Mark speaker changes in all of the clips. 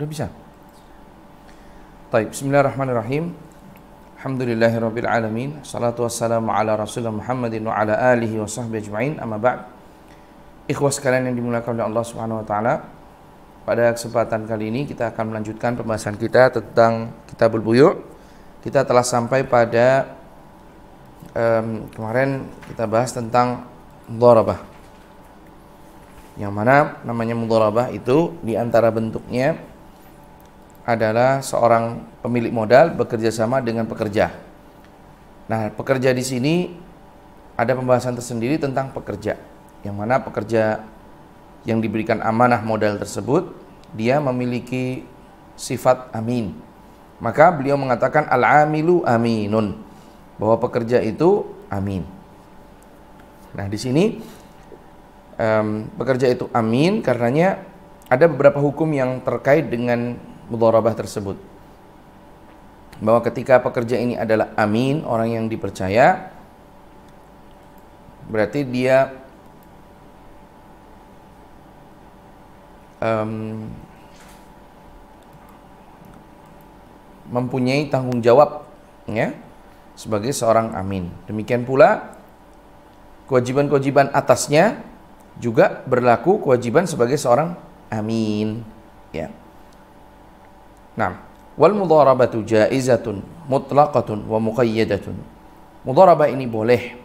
Speaker 1: Udah bisa. Baik, bismillahirrahmanirrahim. Alhamdulillahirabbil alamin. Salatu wassalamu ala Rasulillah Muhammadin wa ala alihi wa sahbihi ajmain. Amma ba'd. Ikhwas sekalian yang dimuliakan oleh Allah Subhanahu wa taala. Pada kesempatan kali ini kita akan melanjutkan pembahasan kita tentang Kitabul Buyu'. Kita telah sampai pada um, kemarin kita bahas tentang dharabah Yang mana namanya mudharabah itu diantara bentuknya adalah seorang pemilik modal bekerja sama dengan pekerja. Nah, pekerja di sini ada pembahasan tersendiri tentang pekerja. Yang mana pekerja yang diberikan amanah modal tersebut, dia memiliki sifat amin. Maka beliau mengatakan al-amilu aminun, bahwa pekerja itu amin. Nah, di sini um, pekerja itu amin karenanya ada beberapa hukum yang terkait dengan mudharabah tersebut. Bahwa ketika pekerja ini adalah amin, orang yang dipercaya, berarti dia um, mempunyai tanggung jawab ya sebagai seorang amin. Demikian pula kewajiban-kewajiban atasnya juga berlaku kewajiban sebagai seorang amin ya. Nah, wal mudharabatu jaizatun mutlaqatun wa muqayyadatun. Mudharabah ini boleh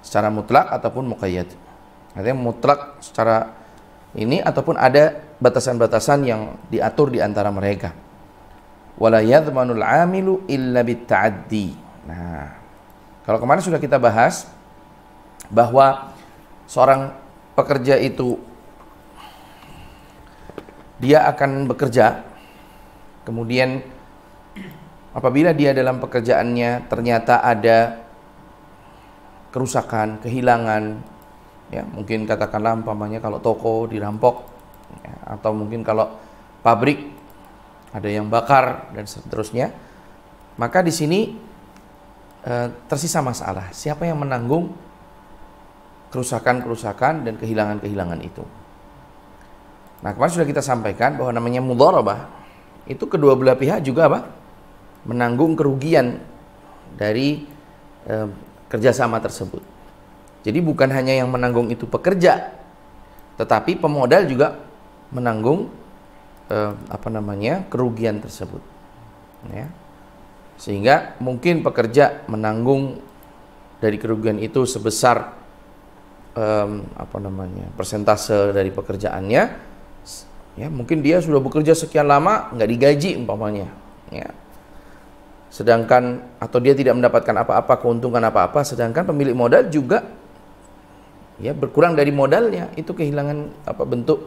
Speaker 1: secara mutlak ataupun muqayyad. Artinya mutlak secara ini ataupun ada batasan-batasan yang diatur di antara mereka. Wala yadhmanul amilu illa bitta'addi. Nah, kalau kemarin sudah kita bahas bahwa seorang pekerja itu dia akan bekerja Kemudian apabila dia dalam pekerjaannya ternyata ada kerusakan, kehilangan, ya mungkin katakanlah umpamanya kalau toko dirampok, ya, atau mungkin kalau pabrik ada yang bakar dan seterusnya, maka di sini e, tersisa masalah siapa yang menanggung kerusakan-kerusakan dan kehilangan-kehilangan itu. Nah, kemarin sudah kita sampaikan bahwa namanya mudharabah itu kedua belah pihak juga apa? menanggung kerugian dari eh, kerjasama tersebut. Jadi bukan hanya yang menanggung itu pekerja, tetapi pemodal juga menanggung eh, apa namanya kerugian tersebut. Ya. Sehingga mungkin pekerja menanggung dari kerugian itu sebesar eh, apa namanya persentase dari pekerjaannya, Ya, mungkin dia sudah bekerja sekian lama nggak digaji umpamanya. Ya. Sedangkan atau dia tidak mendapatkan apa-apa keuntungan apa-apa, sedangkan pemilik modal juga ya berkurang dari modalnya itu kehilangan apa bentuk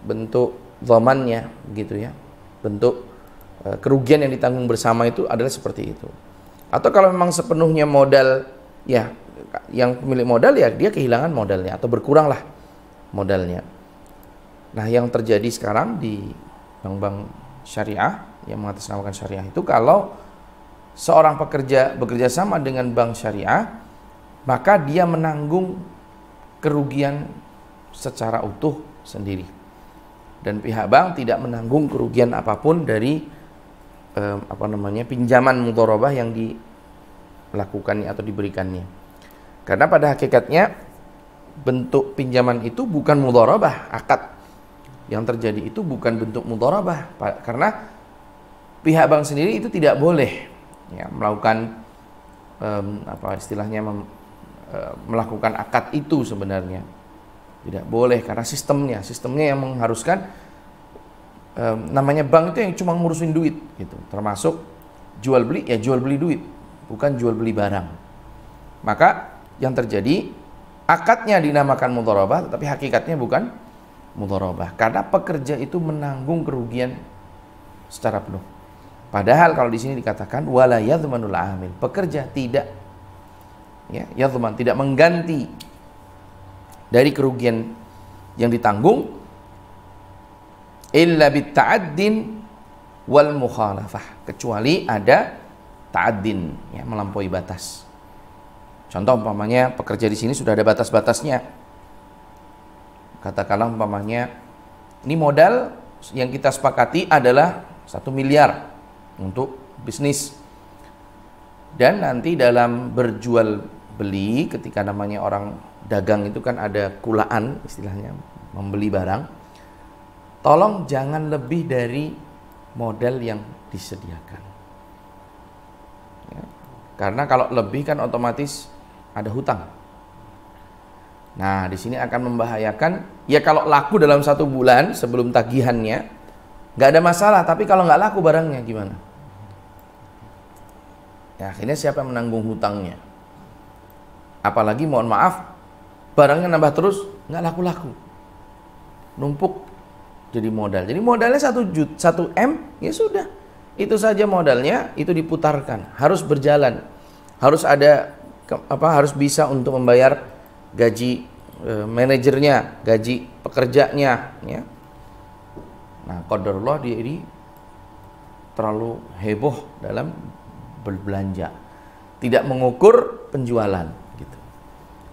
Speaker 1: bentuk zamannya gitu ya bentuk e, kerugian yang ditanggung bersama itu adalah seperti itu atau kalau memang sepenuhnya modal ya yang pemilik modal ya dia kehilangan modalnya atau berkuranglah modalnya Nah, yang terjadi sekarang di bank-bank syariah yang mengatasnamakan syariah itu kalau seorang pekerja bekerja sama dengan bank syariah, maka dia menanggung kerugian secara utuh sendiri. Dan pihak bank tidak menanggung kerugian apapun dari eh, apa namanya pinjaman mutorobah yang dilakukannya atau diberikannya. Karena pada hakikatnya bentuk pinjaman itu bukan mudorobah, akad yang terjadi itu bukan bentuk mudharabah karena pihak bank sendiri itu tidak boleh ya, melakukan um, apa istilahnya mem, uh, melakukan akad itu sebenarnya tidak boleh karena sistemnya sistemnya yang mengharuskan um, namanya bank itu yang cuma ngurusin duit gitu termasuk jual beli ya jual beli duit bukan jual beli barang maka yang terjadi akadnya dinamakan mudharabah tapi hakikatnya bukan mudharabah karena pekerja itu menanggung kerugian secara penuh. Padahal kalau di sini dikatakan wala yadhmanul amil, pekerja tidak ya, yadhman tidak mengganti dari kerugian yang ditanggung illa bitta'addin wal mukhalafah, kecuali ada ta'addin ya melampaui batas. Contoh umpamanya pekerja di sini sudah ada batas-batasnya katakanlah umpamanya ini modal yang kita sepakati adalah satu miliar untuk bisnis dan nanti dalam berjual beli ketika namanya orang dagang itu kan ada kulaan istilahnya membeli barang tolong jangan lebih dari modal yang disediakan ya. karena kalau lebih kan otomatis ada hutang Nah, di sini akan membahayakan. Ya kalau laku dalam satu bulan sebelum tagihannya, nggak ada masalah. Tapi kalau nggak laku barangnya gimana? Ya, akhirnya siapa yang menanggung hutangnya? Apalagi mohon maaf, barangnya nambah terus, nggak laku-laku. Numpuk jadi modal. Jadi modalnya satu jut, satu M, ya sudah. Itu saja modalnya, itu diputarkan. Harus berjalan. Harus ada apa harus bisa untuk membayar gaji Eh, manajernya, gaji pekerjanya, ya. Nah, qadarullah dia ini terlalu heboh dalam berbelanja. Tidak mengukur penjualan gitu.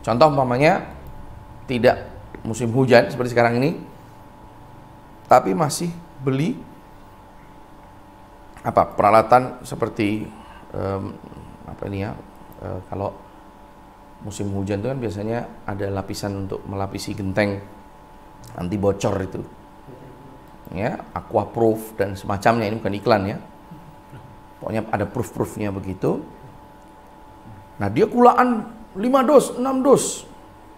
Speaker 1: Contoh umpamanya tidak musim hujan seperti sekarang ini tapi masih beli apa peralatan seperti um, apa ini ya uh, kalau musim hujan itu kan biasanya ada lapisan untuk melapisi genteng anti bocor itu ya aqua proof dan semacamnya ini bukan iklan ya pokoknya ada proof-proofnya begitu nah dia kulaan 5 dos 6 dos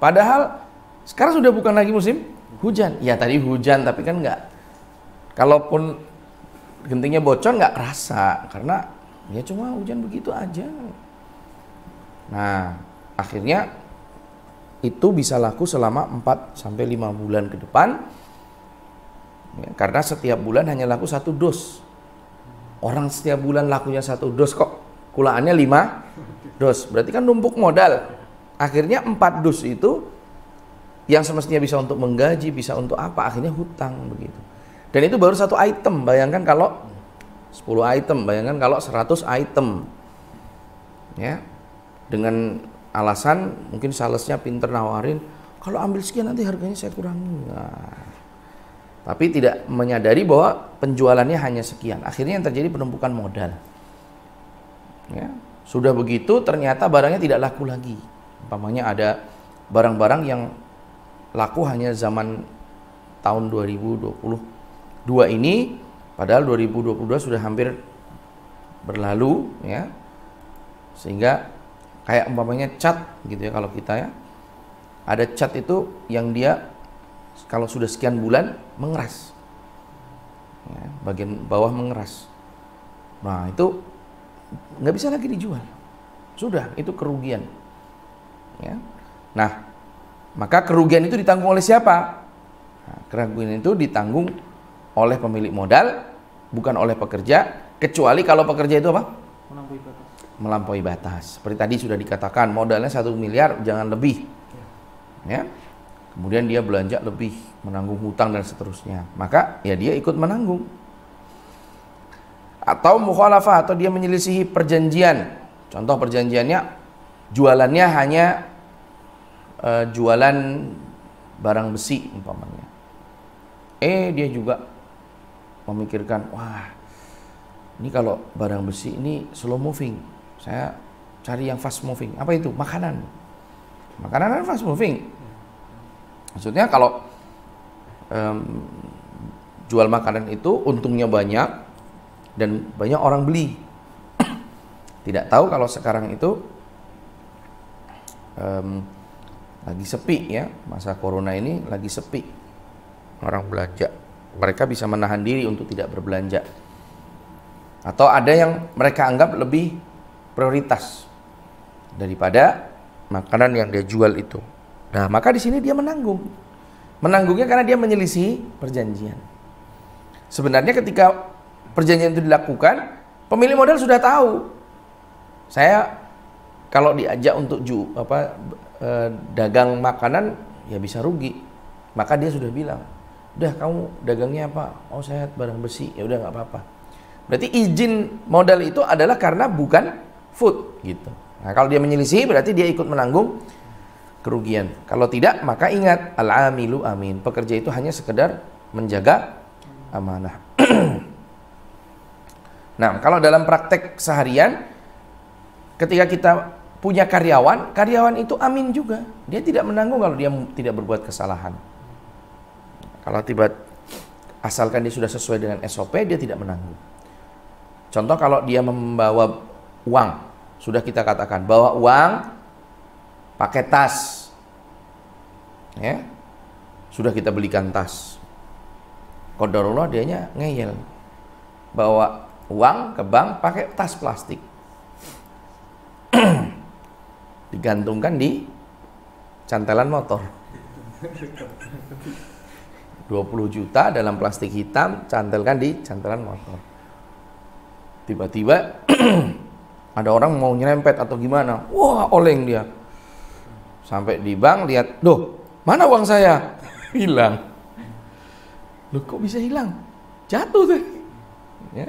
Speaker 1: padahal sekarang sudah bukan lagi musim hujan ya tadi hujan tapi kan nggak kalaupun gentingnya bocor nggak kerasa karena ya cuma hujan begitu aja nah Akhirnya itu bisa laku selama 4 sampai 5 bulan ke depan. Ya, karena setiap bulan hanya laku satu dos. Orang setiap bulan lakunya satu dos kok. Kulaannya 5 dos. Berarti kan numpuk modal. Akhirnya 4 dos itu yang semestinya bisa untuk menggaji, bisa untuk apa, akhirnya hutang begitu. Dan itu baru satu item. Bayangkan kalau 10 item, bayangkan kalau 100 item. Ya. Dengan alasan mungkin salesnya pinter nawarin kalau ambil sekian nanti harganya saya kurangi nah, tapi tidak menyadari bahwa penjualannya hanya sekian akhirnya yang terjadi penumpukan modal ya sudah begitu ternyata barangnya tidak laku lagi umpamanya ada barang-barang yang laku hanya zaman tahun 2022 ini padahal 2022 sudah hampir berlalu ya sehingga kayak umpamanya cat gitu ya kalau kita ya ada cat itu yang dia kalau sudah sekian bulan mengeras ya, bagian bawah mengeras nah itu nggak bisa lagi dijual sudah itu kerugian ya nah maka kerugian itu ditanggung oleh siapa nah, kerugian itu ditanggung oleh pemilik modal bukan oleh pekerja kecuali kalau pekerja itu apa melampaui batas. Seperti tadi sudah dikatakan modalnya satu miliar jangan lebih, ya. Kemudian dia belanja lebih, menanggung hutang dan seterusnya. Maka ya dia ikut menanggung. Atau mukhalafah atau dia menyelisihi perjanjian. Contoh perjanjiannya jualannya hanya uh, jualan barang besi umpamanya. Eh dia juga memikirkan, wah ini kalau barang besi ini slow moving saya cari yang fast moving. Apa itu? Makanan. Makanan kan fast moving. Maksudnya kalau um, jual makanan itu untungnya banyak dan banyak orang beli. Tidak tahu kalau sekarang itu um, lagi sepi ya masa corona ini lagi sepi orang belanja. Mereka bisa menahan diri untuk tidak berbelanja. Atau ada yang mereka anggap lebih prioritas daripada makanan yang dia jual itu. Nah, maka di sini dia menanggung. Menanggungnya karena dia menyelisih perjanjian. Sebenarnya ketika perjanjian itu dilakukan, pemilik modal sudah tahu. Saya kalau diajak untuk ju, apa eh, dagang makanan ya bisa rugi. Maka dia sudah bilang, "Udah kamu dagangnya apa? Oh, saya barang besi. Ya udah nggak apa-apa." Berarti izin modal itu adalah karena bukan food gitu. Nah, kalau dia menyelisih berarti dia ikut menanggung kerugian. Kalau tidak maka ingat al-amilu amin. Pekerja itu hanya sekedar menjaga amanah. nah, kalau dalam praktek seharian ketika kita punya karyawan, karyawan itu amin juga. Dia tidak menanggung kalau dia tidak berbuat kesalahan. Kalau tiba asalkan dia sudah sesuai dengan SOP, dia tidak menanggung. Contoh kalau dia membawa uang. Sudah kita katakan bawa uang, pakai tas. Ya. Sudah kita belikan tas. dia dianya ngeyel. Bawa uang ke bank pakai tas plastik. Digantungkan di cantelan motor.
Speaker 2: 20
Speaker 1: juta dalam plastik hitam cantelkan di cantelan motor. Tiba-tiba ada orang mau nyerempet atau gimana wah oleng dia sampai di bank lihat loh mana uang saya hilang loh kok bisa hilang jatuh tuh ya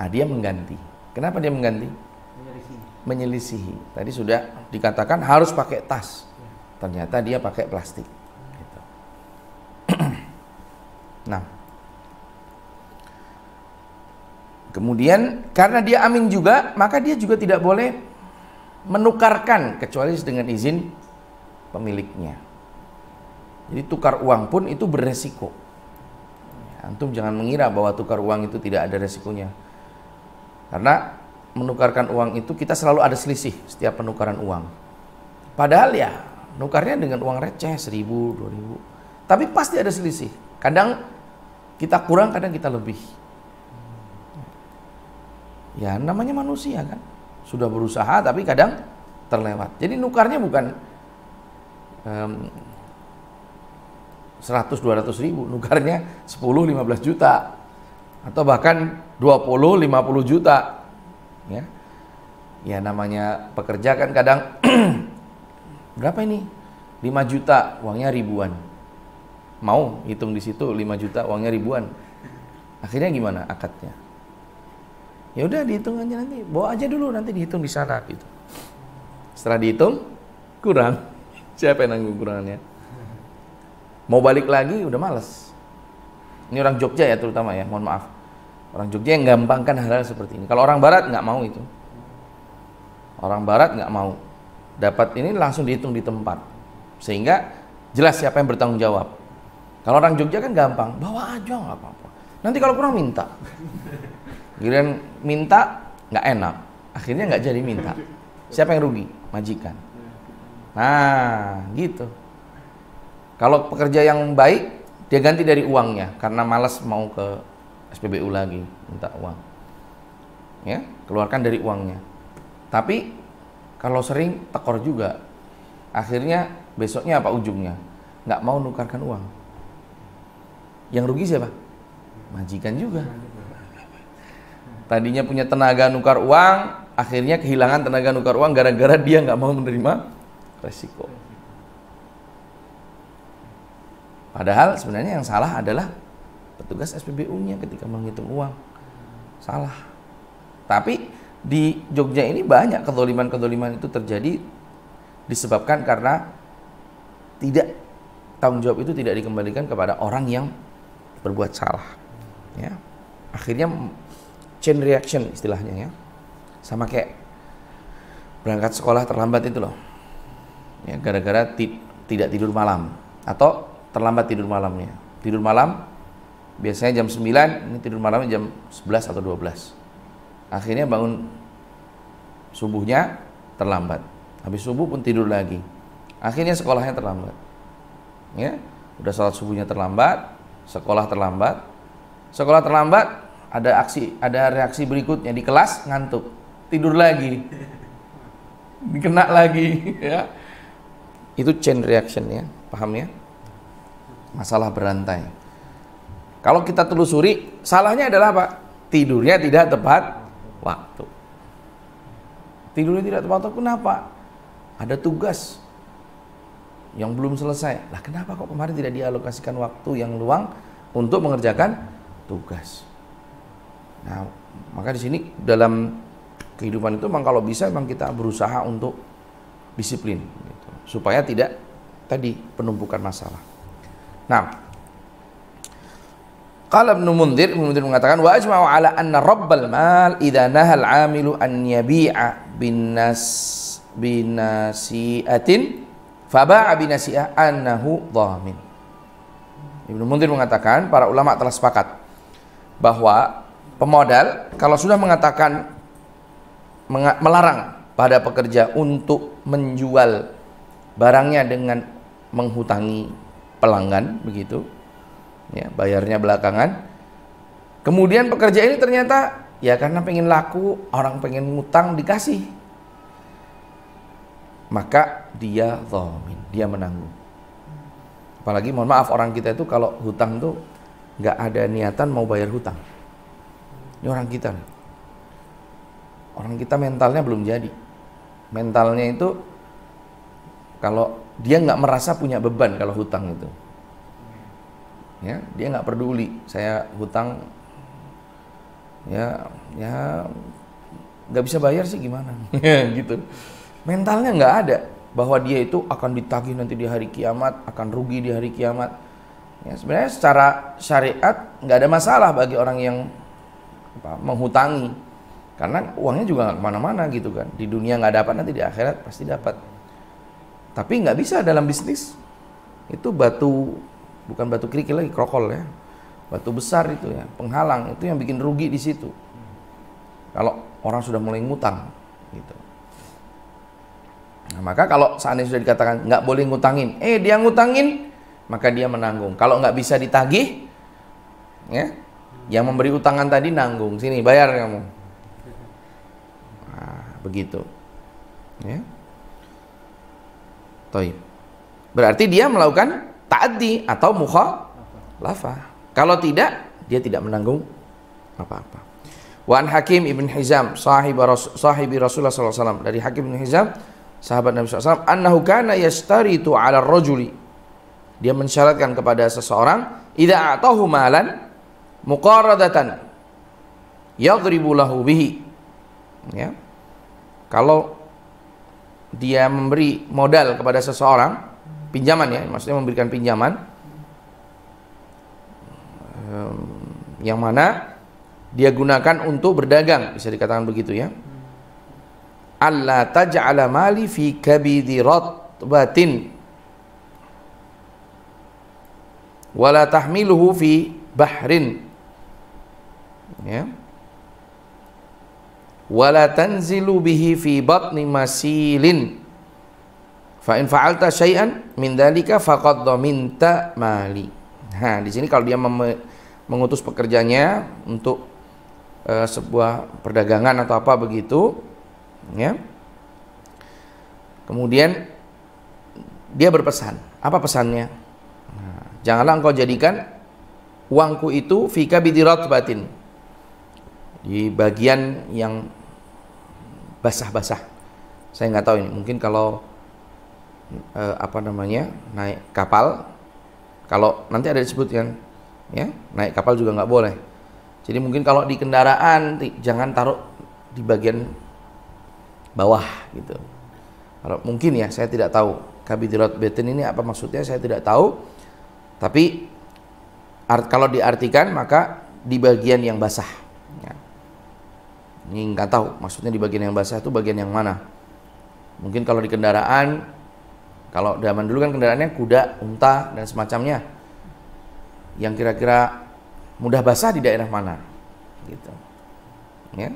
Speaker 1: nah dia mengganti kenapa dia mengganti menyelisihi, tadi sudah dikatakan harus pakai tas ya. ternyata dia pakai plastik gitu. nah Kemudian karena dia amin juga, maka dia juga tidak boleh menukarkan kecuali dengan izin pemiliknya. Jadi tukar uang pun itu beresiko. Ya, antum jangan mengira bahwa tukar uang itu tidak ada resikonya. Karena menukarkan uang itu kita selalu ada selisih setiap penukaran uang. Padahal ya nukarnya dengan uang receh seribu, dua ribu. Tapi pasti ada selisih. Kadang kita kurang, kadang kita lebih. Ya namanya manusia kan. Sudah berusaha tapi kadang terlewat. Jadi nukarnya bukan um, 100-200 ribu. Nukarnya 10-15 juta. Atau bahkan 20-50 juta. Ya. ya namanya pekerja kan kadang berapa ini? 5 juta, uangnya ribuan. Mau hitung di situ 5 juta, uangnya ribuan. Akhirnya gimana akadnya? Ya udah dihitung aja nanti, bawa aja dulu nanti dihitung di sana gitu. Setelah dihitung kurang. Siapa yang nanggung kurangannya? Mau balik lagi udah males. Ini orang Jogja ya terutama ya, mohon maaf. Orang Jogja yang gampangkan hal-hal seperti ini. Kalau orang Barat nggak mau itu. Orang Barat nggak mau. Dapat ini langsung dihitung di tempat. Sehingga jelas siapa yang bertanggung jawab. Kalau orang Jogja kan gampang, bawa aja nggak apa-apa. Nanti kalau kurang minta giliran minta nggak enak akhirnya nggak jadi minta siapa yang rugi majikan nah gitu kalau pekerja yang baik dia ganti dari uangnya karena malas mau ke SPBU lagi minta uang ya keluarkan dari uangnya tapi kalau sering tekor juga akhirnya besoknya apa ujungnya nggak mau nukarkan uang yang rugi siapa majikan juga tadinya punya tenaga nukar uang, akhirnya kehilangan tenaga nukar uang gara-gara dia nggak mau menerima resiko. Padahal sebenarnya yang salah adalah petugas SPBU-nya ketika menghitung uang. Salah. Tapi di Jogja ini banyak kedoliman-kedoliman itu terjadi disebabkan karena tidak tanggung jawab itu tidak dikembalikan kepada orang yang berbuat salah. Ya. Akhirnya chain reaction istilahnya ya. Sama kayak berangkat sekolah terlambat itu loh. Ya, gara-gara ti tidak tidur malam atau terlambat tidur malamnya. Tidur malam biasanya jam 9, ini tidur malamnya jam 11 atau 12. Akhirnya bangun subuhnya terlambat. Habis subuh pun tidur lagi. Akhirnya sekolahnya terlambat. Ya, udah salat subuhnya terlambat, sekolah terlambat. Sekolah terlambat, ada aksi ada reaksi berikutnya di kelas ngantuk tidur lagi dikena lagi ya itu chain reaction ya paham ya masalah berantai kalau kita telusuri salahnya adalah apa tidurnya tidak tepat waktu tidurnya tidak tepat waktu kenapa ada tugas yang belum selesai lah kenapa kok kemarin tidak dialokasikan waktu yang luang untuk mengerjakan tugas Nah, maka di sini dalam kehidupan itu memang kalau bisa memang kita berusaha untuk disiplin gitu. supaya tidak tadi penumpukan masalah. Nah, kalau Ibnu Mundhir, Ibnu Mundir mengatakan wa ajma'u ala anna rabbal mal idza nahal 'amilu an yabi'a bin nas binasiatin faba'a binasi'ah annahu dhamin. Ibnu Mundhir mengatakan para ulama telah sepakat bahwa pemodal kalau sudah mengatakan melarang pada pekerja untuk menjual barangnya dengan menghutangi pelanggan begitu ya bayarnya belakangan kemudian pekerja ini ternyata ya karena pengen laku orang pengen ngutang dikasih maka dia zamin dia menanggung apalagi mohon maaf orang kita itu kalau hutang tuh nggak ada niatan mau bayar hutang ini orang kita. Orang kita mentalnya belum jadi. Mentalnya itu kalau dia nggak merasa punya beban kalau hutang itu. Ya, dia nggak peduli saya hutang ya ya nggak bisa bayar sih gimana ya, gitu mentalnya nggak ada bahwa dia itu akan ditagih nanti di hari kiamat akan rugi di hari kiamat ya sebenarnya secara syariat nggak ada masalah bagi orang yang apa, menghutangi karena uangnya juga nggak kemana-mana gitu kan di dunia nggak dapat nanti di akhirat pasti dapat tapi nggak bisa dalam bisnis itu batu bukan batu kerikil lagi krokol ya batu besar itu ya penghalang itu yang bikin rugi di situ kalau orang sudah mulai ngutang gitu nah, maka kalau seandainya sudah dikatakan nggak boleh ngutangin eh dia ngutangin maka dia menanggung kalau nggak bisa ditagih ya yang memberi utangan tadi nanggung sini bayar kamu nah, begitu ya Toib. berarti dia melakukan taati atau lava kalau tidak dia tidak menanggung apa-apa Wan Hakim ibn Hizam sahib sahibi Rasulullah SAW dari Hakim ibn Hizam sahabat Nabi SAW annahu kana itu ala rajuli dia mensyaratkan kepada seseorang tidak atau malan muqaradatan yadribu lahu bihi ya kalau dia memberi modal kepada seseorang pinjaman ya maksudnya memberikan pinjaman yang mana dia gunakan untuk berdagang bisa dikatakan begitu ya Allah taj'ala mali fi kabidi ratbatin wala tahmiluhu fi bahrin ya wala tanzilu bihi fi batni masilin fa in fa'alta syai'an min dalika faqad dhaminta mali nah di sini kalau dia mengutus pekerjanya untuk uh, sebuah perdagangan atau apa begitu ya kemudian dia berpesan apa pesannya nah, janganlah engkau jadikan uangku itu fika bidirat batin di bagian yang basah-basah. Saya nggak tahu ini. Mungkin kalau eh, apa namanya naik kapal, kalau nanti ada disebut disebutkan, ya naik kapal juga nggak boleh. Jadi mungkin kalau di kendaraan jangan taruh di bagian bawah gitu. Kalau mungkin ya saya tidak tahu kabidirat beten ini apa maksudnya saya tidak tahu. Tapi art, kalau diartikan maka di bagian yang basah. Ya. Ini nggak tahu maksudnya di bagian yang basah itu bagian yang mana. Mungkin kalau di kendaraan, kalau zaman dulu kan kendaraannya kuda, unta dan semacamnya. Yang kira-kira mudah basah di daerah mana. Gitu. Ya.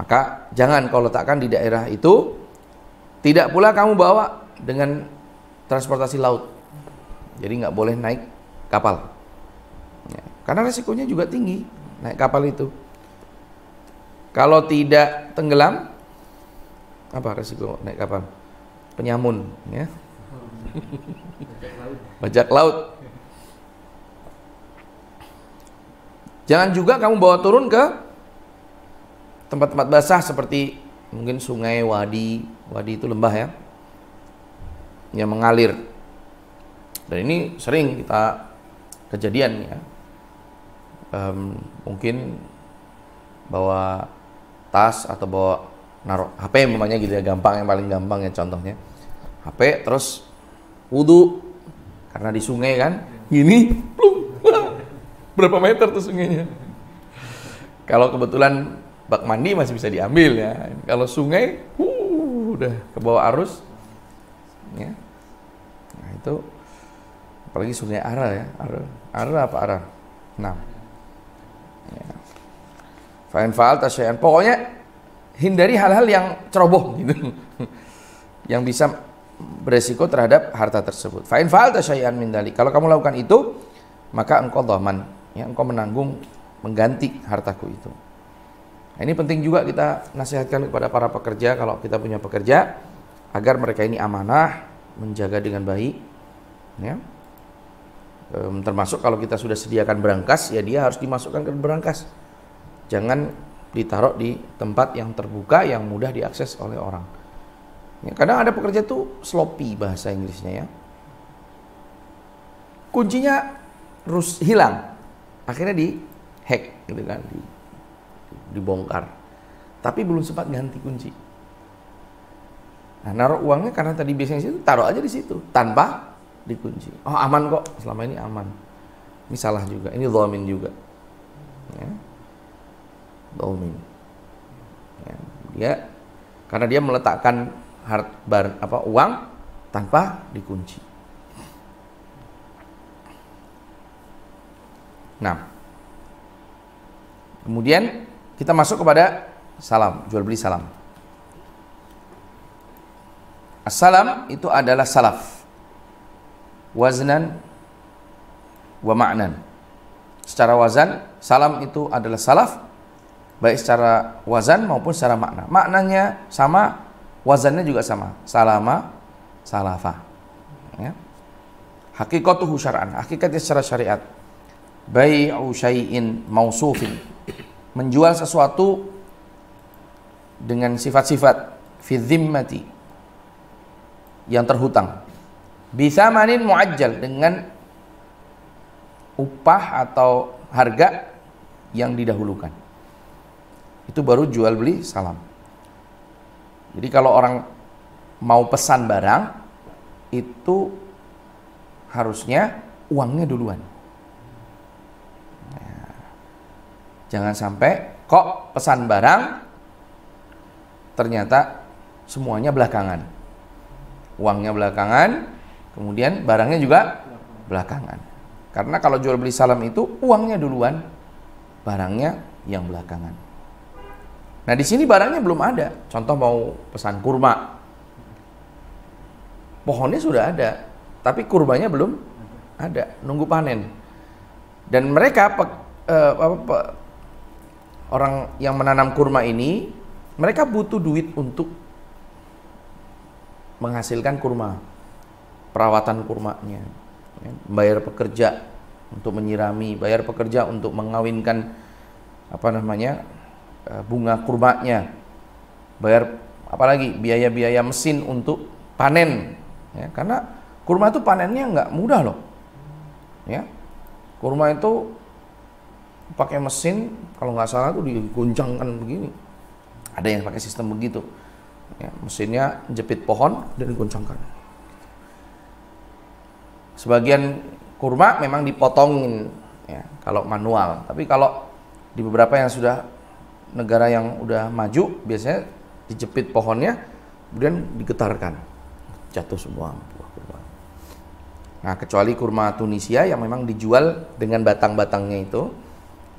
Speaker 1: Maka jangan kau letakkan di daerah itu. Tidak pula kamu bawa dengan transportasi laut. Jadi nggak boleh naik kapal. Ya. Karena resikonya juga tinggi naik kapal itu. Kalau tidak tenggelam apa resiko naik kapal? Penyamun ya. Bajak laut. Jangan juga kamu bawa turun ke tempat-tempat basah seperti mungkin sungai, wadi, wadi itu lembah ya, yang mengalir. Dan ini sering kita kejadian ya. Um, mungkin bawa tas atau bawa naruh HP memangnya gitu ya gampang yang paling gampang ya contohnya HP terus wudhu karena di sungai kan gini, plum, berapa meter tuh sungainya kalau kebetulan bak mandi masih bisa diambil ya kalau sungai wuh, udah ke bawah arus ya nah itu apalagi sungai arah ya arah arah apa arah? enam Fa'in fa'al tasya'an. Pokoknya hindari hal-hal yang ceroboh gitu. yang bisa beresiko terhadap harta tersebut. Fa'in fa'al tasya'an min dalik. Kalau kamu lakukan itu, maka engkau dhaman. ya engkau menanggung mengganti hartaku itu. Nah, ini penting juga kita nasihatkan kepada para pekerja kalau kita punya pekerja agar mereka ini amanah, menjaga dengan baik, ya. termasuk kalau kita sudah sediakan berangkas, ya dia harus dimasukkan ke berangkas jangan ditaruh di tempat yang terbuka yang mudah diakses oleh orang. Ya, kadang ada pekerja tuh sloppy bahasa Inggrisnya ya. Kuncinya rus hilang, akhirnya di hack gitu kan, di, dibongkar. Tapi belum sempat ganti kunci. Nah, naruh uangnya karena tadi biasanya situ taruh aja di situ tanpa dikunci. Oh aman kok, selama ini aman. Ini salah juga, ini zalimin juga. Ya daumin ya, dia karena dia meletakkan hard bar, apa uang tanpa dikunci nah kemudian kita masuk kepada salam jual beli salam Assalam itu adalah salaf. Waznan wa ma'nan. Secara wazan, salam itu adalah salaf, baik secara wazan maupun secara makna. Maknanya sama, wazannya juga sama. Salama, salafa. Ya. Hakikatuhu syar'an, hakikatnya secara syariat. Bai'u syai'in mausufin. Menjual sesuatu dengan sifat-sifat fi yang terhutang. Bisa manin muajjal dengan upah atau harga yang didahulukan itu baru jual beli salam. Jadi kalau orang mau pesan barang itu harusnya uangnya duluan. Nah, jangan sampai kok pesan barang ternyata semuanya belakangan. Uangnya belakangan, kemudian barangnya juga belakangan. Karena kalau jual beli salam itu uangnya duluan, barangnya yang belakangan. Nah, di sini barangnya belum ada. Contoh mau pesan kurma. Pohonnya sudah ada, tapi kurmanya belum ada, nunggu panen. Dan mereka pe, eh, apa, pe, orang yang menanam kurma ini, mereka butuh duit untuk menghasilkan kurma, perawatan kurmanya, ya. bayar pekerja untuk menyirami, bayar pekerja untuk mengawinkan apa namanya Eh, bunga kurbanya, bayar apalagi biaya-biaya mesin untuk panen, ya, karena kurma itu panennya nggak mudah loh, ya kurma itu pakai mesin kalau nggak salah tuh digoncangkan begini, ada yang pakai sistem begitu, ya, mesinnya jepit pohon dan digoncangkan Sebagian kurma memang dipotongin ya, kalau manual, tapi kalau di beberapa yang sudah negara yang udah maju biasanya dijepit pohonnya kemudian digetarkan jatuh semua buah kurma. Nah kecuali kurma Tunisia yang memang dijual dengan batang-batangnya itu,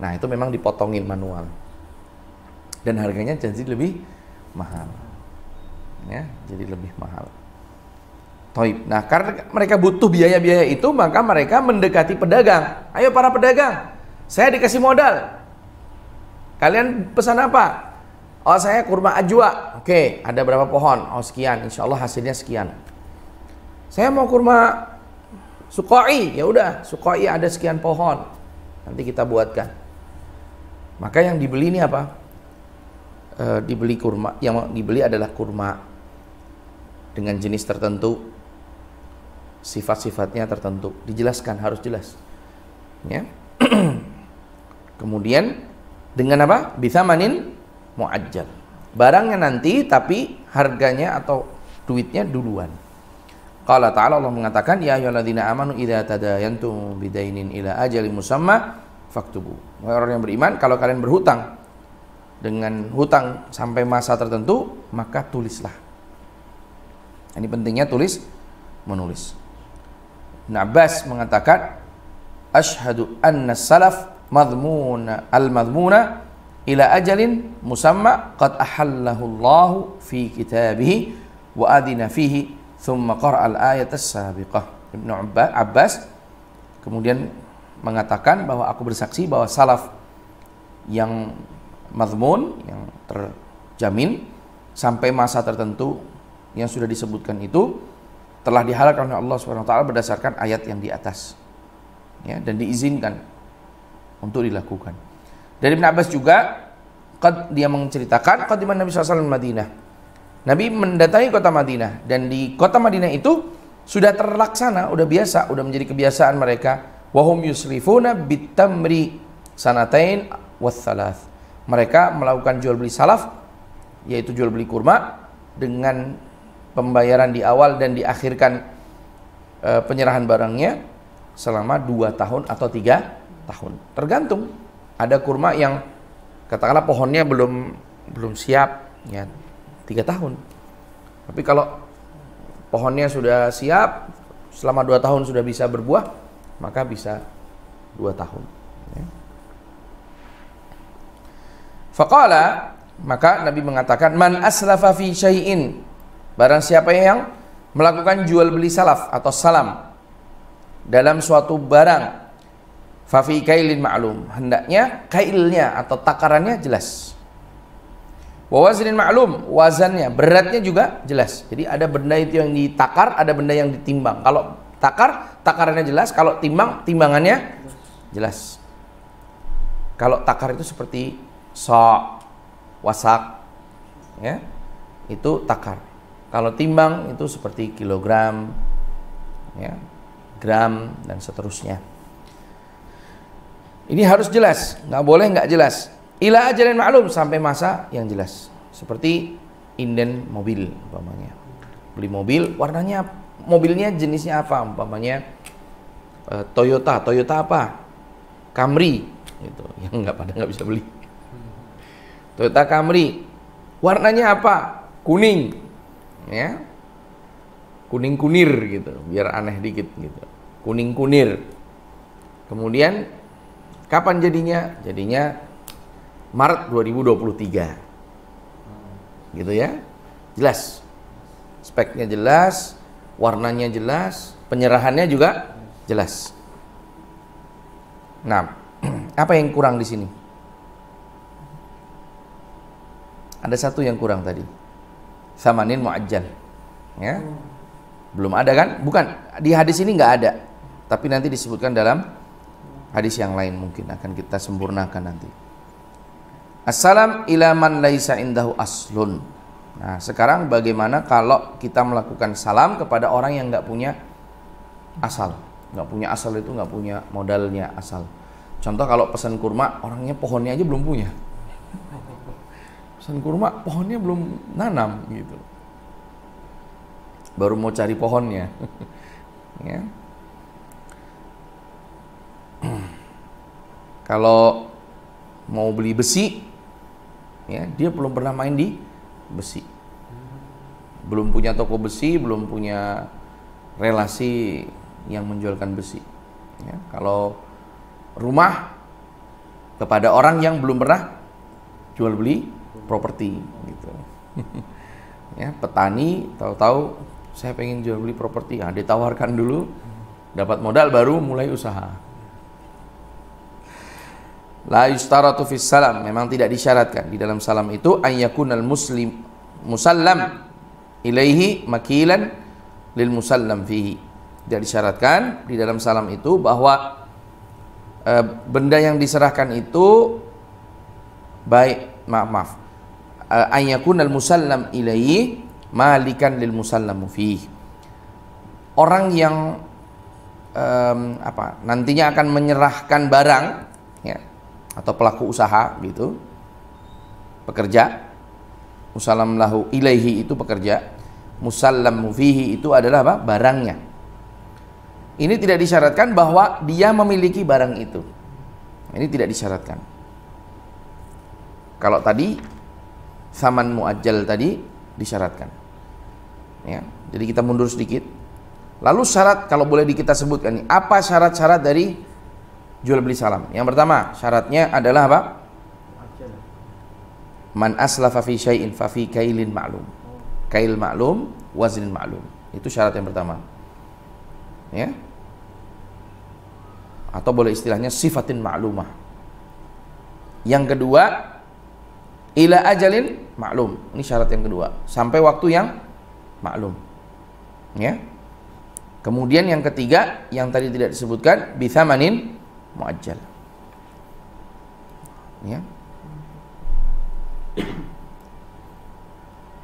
Speaker 1: nah itu memang dipotongin manual dan harganya jadi lebih mahal, ya jadi lebih mahal. Toib. Nah karena mereka butuh biaya-biaya itu maka mereka mendekati pedagang. Ayo para pedagang, saya dikasih modal, Kalian pesan apa? Oh saya kurma ajwa. Oke, ada berapa pohon? Oh sekian, insya Allah hasilnya sekian. Saya mau kurma sukoi, ya udah sukoi ada sekian pohon. Nanti kita buatkan. Maka yang dibeli ini apa? E, dibeli kurma, yang dibeli adalah kurma dengan jenis tertentu, sifat-sifatnya tertentu. Dijelaskan harus jelas, ya. Kemudian dengan apa? Bisa manin muajjal. Barangnya nanti tapi harganya atau duitnya duluan. Kalau ta'ala Allah mengatakan ya ayyuhalladzina amanu idza tadayantum bidainin ila ajalin musamma faktubu. Orang yang beriman kalau kalian berhutang dengan hutang sampai masa tertentu maka tulislah. Ini pentingnya tulis menulis. Nabas mengatakan asyhadu anna salaf madmun al madmuna ila ajalin musamma qad ahallahu Allah fi kitabih wa adina fihi thumma qara al ayat as-sabiqah Ibnu Abbas kemudian mengatakan bahwa aku bersaksi bahwa salaf yang mazmun yang terjamin sampai masa tertentu yang sudah disebutkan itu telah dihalalkan oleh Allah Subhanahu wa taala berdasarkan ayat yang di atas ya dan diizinkan untuk dilakukan. Dari Ibn Abbas juga dia menceritakan qadiman Nabi SAW Madinah. Nabi mendatangi kota Madinah dan di kota Madinah itu sudah terlaksana, sudah biasa, sudah menjadi kebiasaan mereka wahum yusrifuna bitamri sanatain wathalath. Mereka melakukan jual beli salaf yaitu jual beli kurma dengan pembayaran di awal dan diakhirkan eh, penyerahan barangnya selama dua tahun atau tiga tahun. Tergantung. Ada kurma yang katakanlah pohonnya belum belum siap ya tiga tahun. Tapi kalau pohonnya sudah siap selama dua tahun sudah bisa berbuah maka bisa dua tahun. Ya. Fakola maka Nabi mengatakan man aslafa fi syai'in barang siapa yang melakukan jual beli salaf atau salam dalam suatu barang Fafi kailin ma'lum. Hendaknya kailnya atau takarannya jelas. Wawazinin ma'lum, wazannya, beratnya juga jelas. Jadi ada benda itu yang ditakar, ada benda yang ditimbang. Kalau takar, takarannya jelas. Kalau timbang, timbangannya jelas. Kalau takar itu seperti sok, wasak, ya, itu takar. Kalau timbang itu seperti kilogram, ya, gram dan seterusnya. Ini harus jelas, nggak boleh nggak jelas. Ila ajalin maklum sampai masa yang jelas. Seperti inden mobil umpamanya. Beli mobil, warnanya mobilnya jenisnya apa umpamanya e, Toyota, Toyota apa? Camry gitu. Yang nggak pada nggak bisa beli. Toyota Camry. Warnanya apa? Kuning. Ya. Kuning kunir gitu, biar aneh dikit gitu. Kuning kunir. Kemudian Kapan jadinya? Jadinya Maret 2023. Gitu ya. Jelas. Speknya jelas, warnanya jelas, penyerahannya juga jelas. Nah, apa yang kurang di sini? Ada satu yang kurang tadi. Samanin muajjal. Ya. Belum ada kan? Bukan, di hadis ini nggak ada. Tapi nanti disebutkan dalam hadis yang lain mungkin akan kita sempurnakan nanti. Assalam ilaman laisa indahu aslun. Nah, sekarang bagaimana kalau kita melakukan salam kepada orang yang nggak punya asal? Nggak punya asal itu nggak punya modalnya asal. Contoh kalau pesan kurma, orangnya pohonnya aja belum punya. Pesan kurma, pohonnya belum nanam gitu. Baru mau cari pohonnya. ya. Kalau mau beli besi, ya dia belum pernah main di besi. Belum punya toko besi, belum punya relasi yang menjualkan besi. Ya, kalau rumah kepada orang yang belum pernah jual beli properti gitu. ya, petani tahu-tahu saya pengen jual beli properti, ya, ditawarkan dulu, dapat modal baru mulai usaha La yustaratu fis salam memang tidak disyaratkan di dalam salam itu ayyakunal muslim musallam ilaihi makilan lil musallam fihi. Tidak disyaratkan di dalam salam itu bahwa e, benda yang diserahkan itu baik maaf maaf e, ayyakunal musallam ilaihi malikan lil musallam fihi. Orang yang um, apa nantinya akan menyerahkan barang atau pelaku usaha gitu pekerja musallam lahu ilaihi itu pekerja musallam fihi itu adalah apa barangnya ini tidak disyaratkan bahwa dia memiliki barang itu ini tidak disyaratkan kalau tadi saman muajjal tadi disyaratkan ya jadi kita mundur sedikit lalu syarat kalau boleh kita sebutkan apa syarat-syarat dari jual beli salam. Yang pertama, syaratnya adalah apa? Man aslafa fi syai'in fa fi kailin ma'lum. Kail ma'lum, wazin ma'lum. Itu syarat yang pertama. Ya. Atau boleh istilahnya sifatin ma'lumah. Yang kedua, ila ajalin maklum. Ini syarat yang kedua. Sampai waktu yang maklum. Ya. Kemudian yang ketiga yang tadi tidak disebutkan manin muajjal ya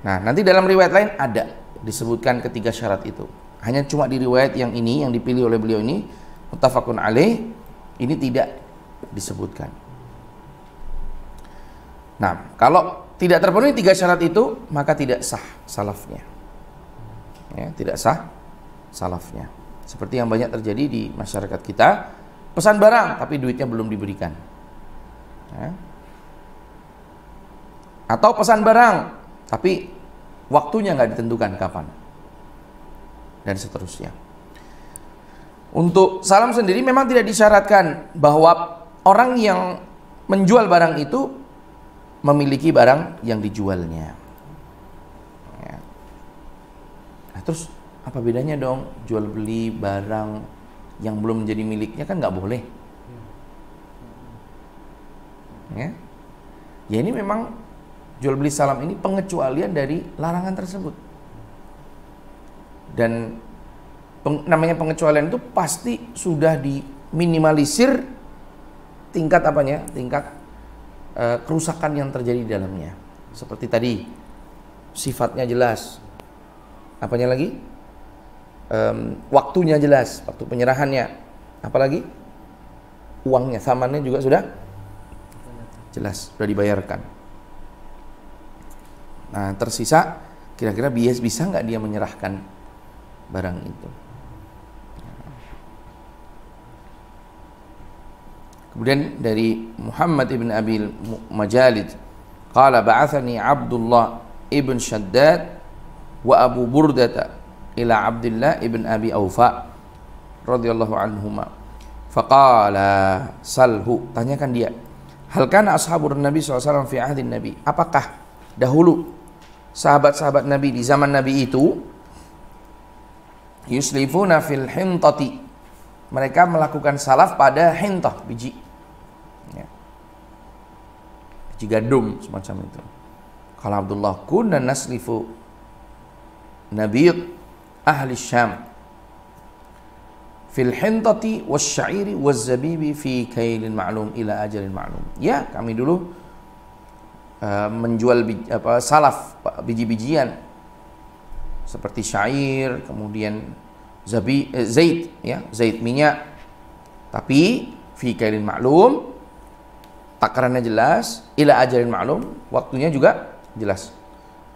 Speaker 1: nah nanti dalam riwayat lain ada disebutkan ketiga syarat itu hanya cuma di riwayat yang ini yang dipilih oleh beliau ini mutafakun alaih ini tidak disebutkan nah kalau tidak terpenuhi tiga syarat itu maka tidak sah salafnya ya, tidak sah salafnya seperti yang banyak terjadi di masyarakat kita pesan barang tapi duitnya belum diberikan. Ya. Atau pesan barang tapi waktunya nggak ditentukan kapan dan seterusnya. Untuk salam sendiri memang tidak disyaratkan bahwa orang yang menjual barang itu memiliki barang yang dijualnya. Ya. Nah, terus apa bedanya dong jual beli barang yang belum menjadi miliknya kan nggak boleh. Ya. ya ini memang jual beli salam ini pengecualian dari larangan tersebut. Dan peng, namanya pengecualian itu pasti sudah diminimalisir tingkat apanya? Tingkat e, kerusakan yang terjadi di dalamnya. Seperti tadi sifatnya jelas. Apanya lagi? um, waktunya jelas, waktu penyerahannya, apalagi uangnya, samannya juga sudah jelas, sudah dibayarkan. Nah, tersisa kira-kira bias bisa nggak dia menyerahkan barang itu. Kemudian dari Muhammad ibn Abil Majalid, qala ba'athani Abdullah ibn Shaddad wa Abu Burdata ila Abdullah ibn Abi Aufa radhiyallahu anhuma. Faqala salhu, tanyakan dia. Hal kana ashabur Nabi SAW fi ahdin Nabi? Apakah dahulu sahabat-sahabat Nabi di zaman Nabi itu yuslifuna fil hintati. Mereka melakukan salaf pada hintah biji. Ya. Biji gandum semacam itu. Kalau Abdullah kunna naslifu nabiyat ahli Syam fil hintati was zabibi fi kailin ma'lum ila ajalin ma'lum. Ya, kami dulu uh, menjual apa, salaf biji-bijian seperti syair, kemudian zabi, eh, zait ya, zait minyak. Tapi fi kailin ma'lum takarannya jelas, ila ajalin ma'lum, waktunya juga jelas.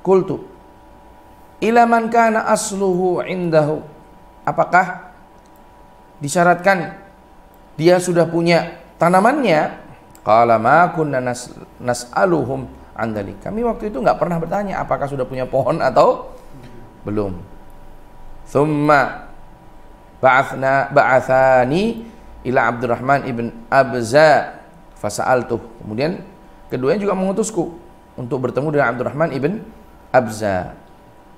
Speaker 1: Kultu ilaman kana asluhu indahu apakah disyaratkan dia sudah punya tanamannya qala ma kunna nas'aluhum andali kami waktu itu nggak pernah bertanya apakah sudah punya pohon atau belum thumma ba'athna ba'athani ila Abdurrahman ibn Abza fasa'altuh kemudian keduanya juga mengutusku untuk bertemu dengan Abdurrahman ibn Abza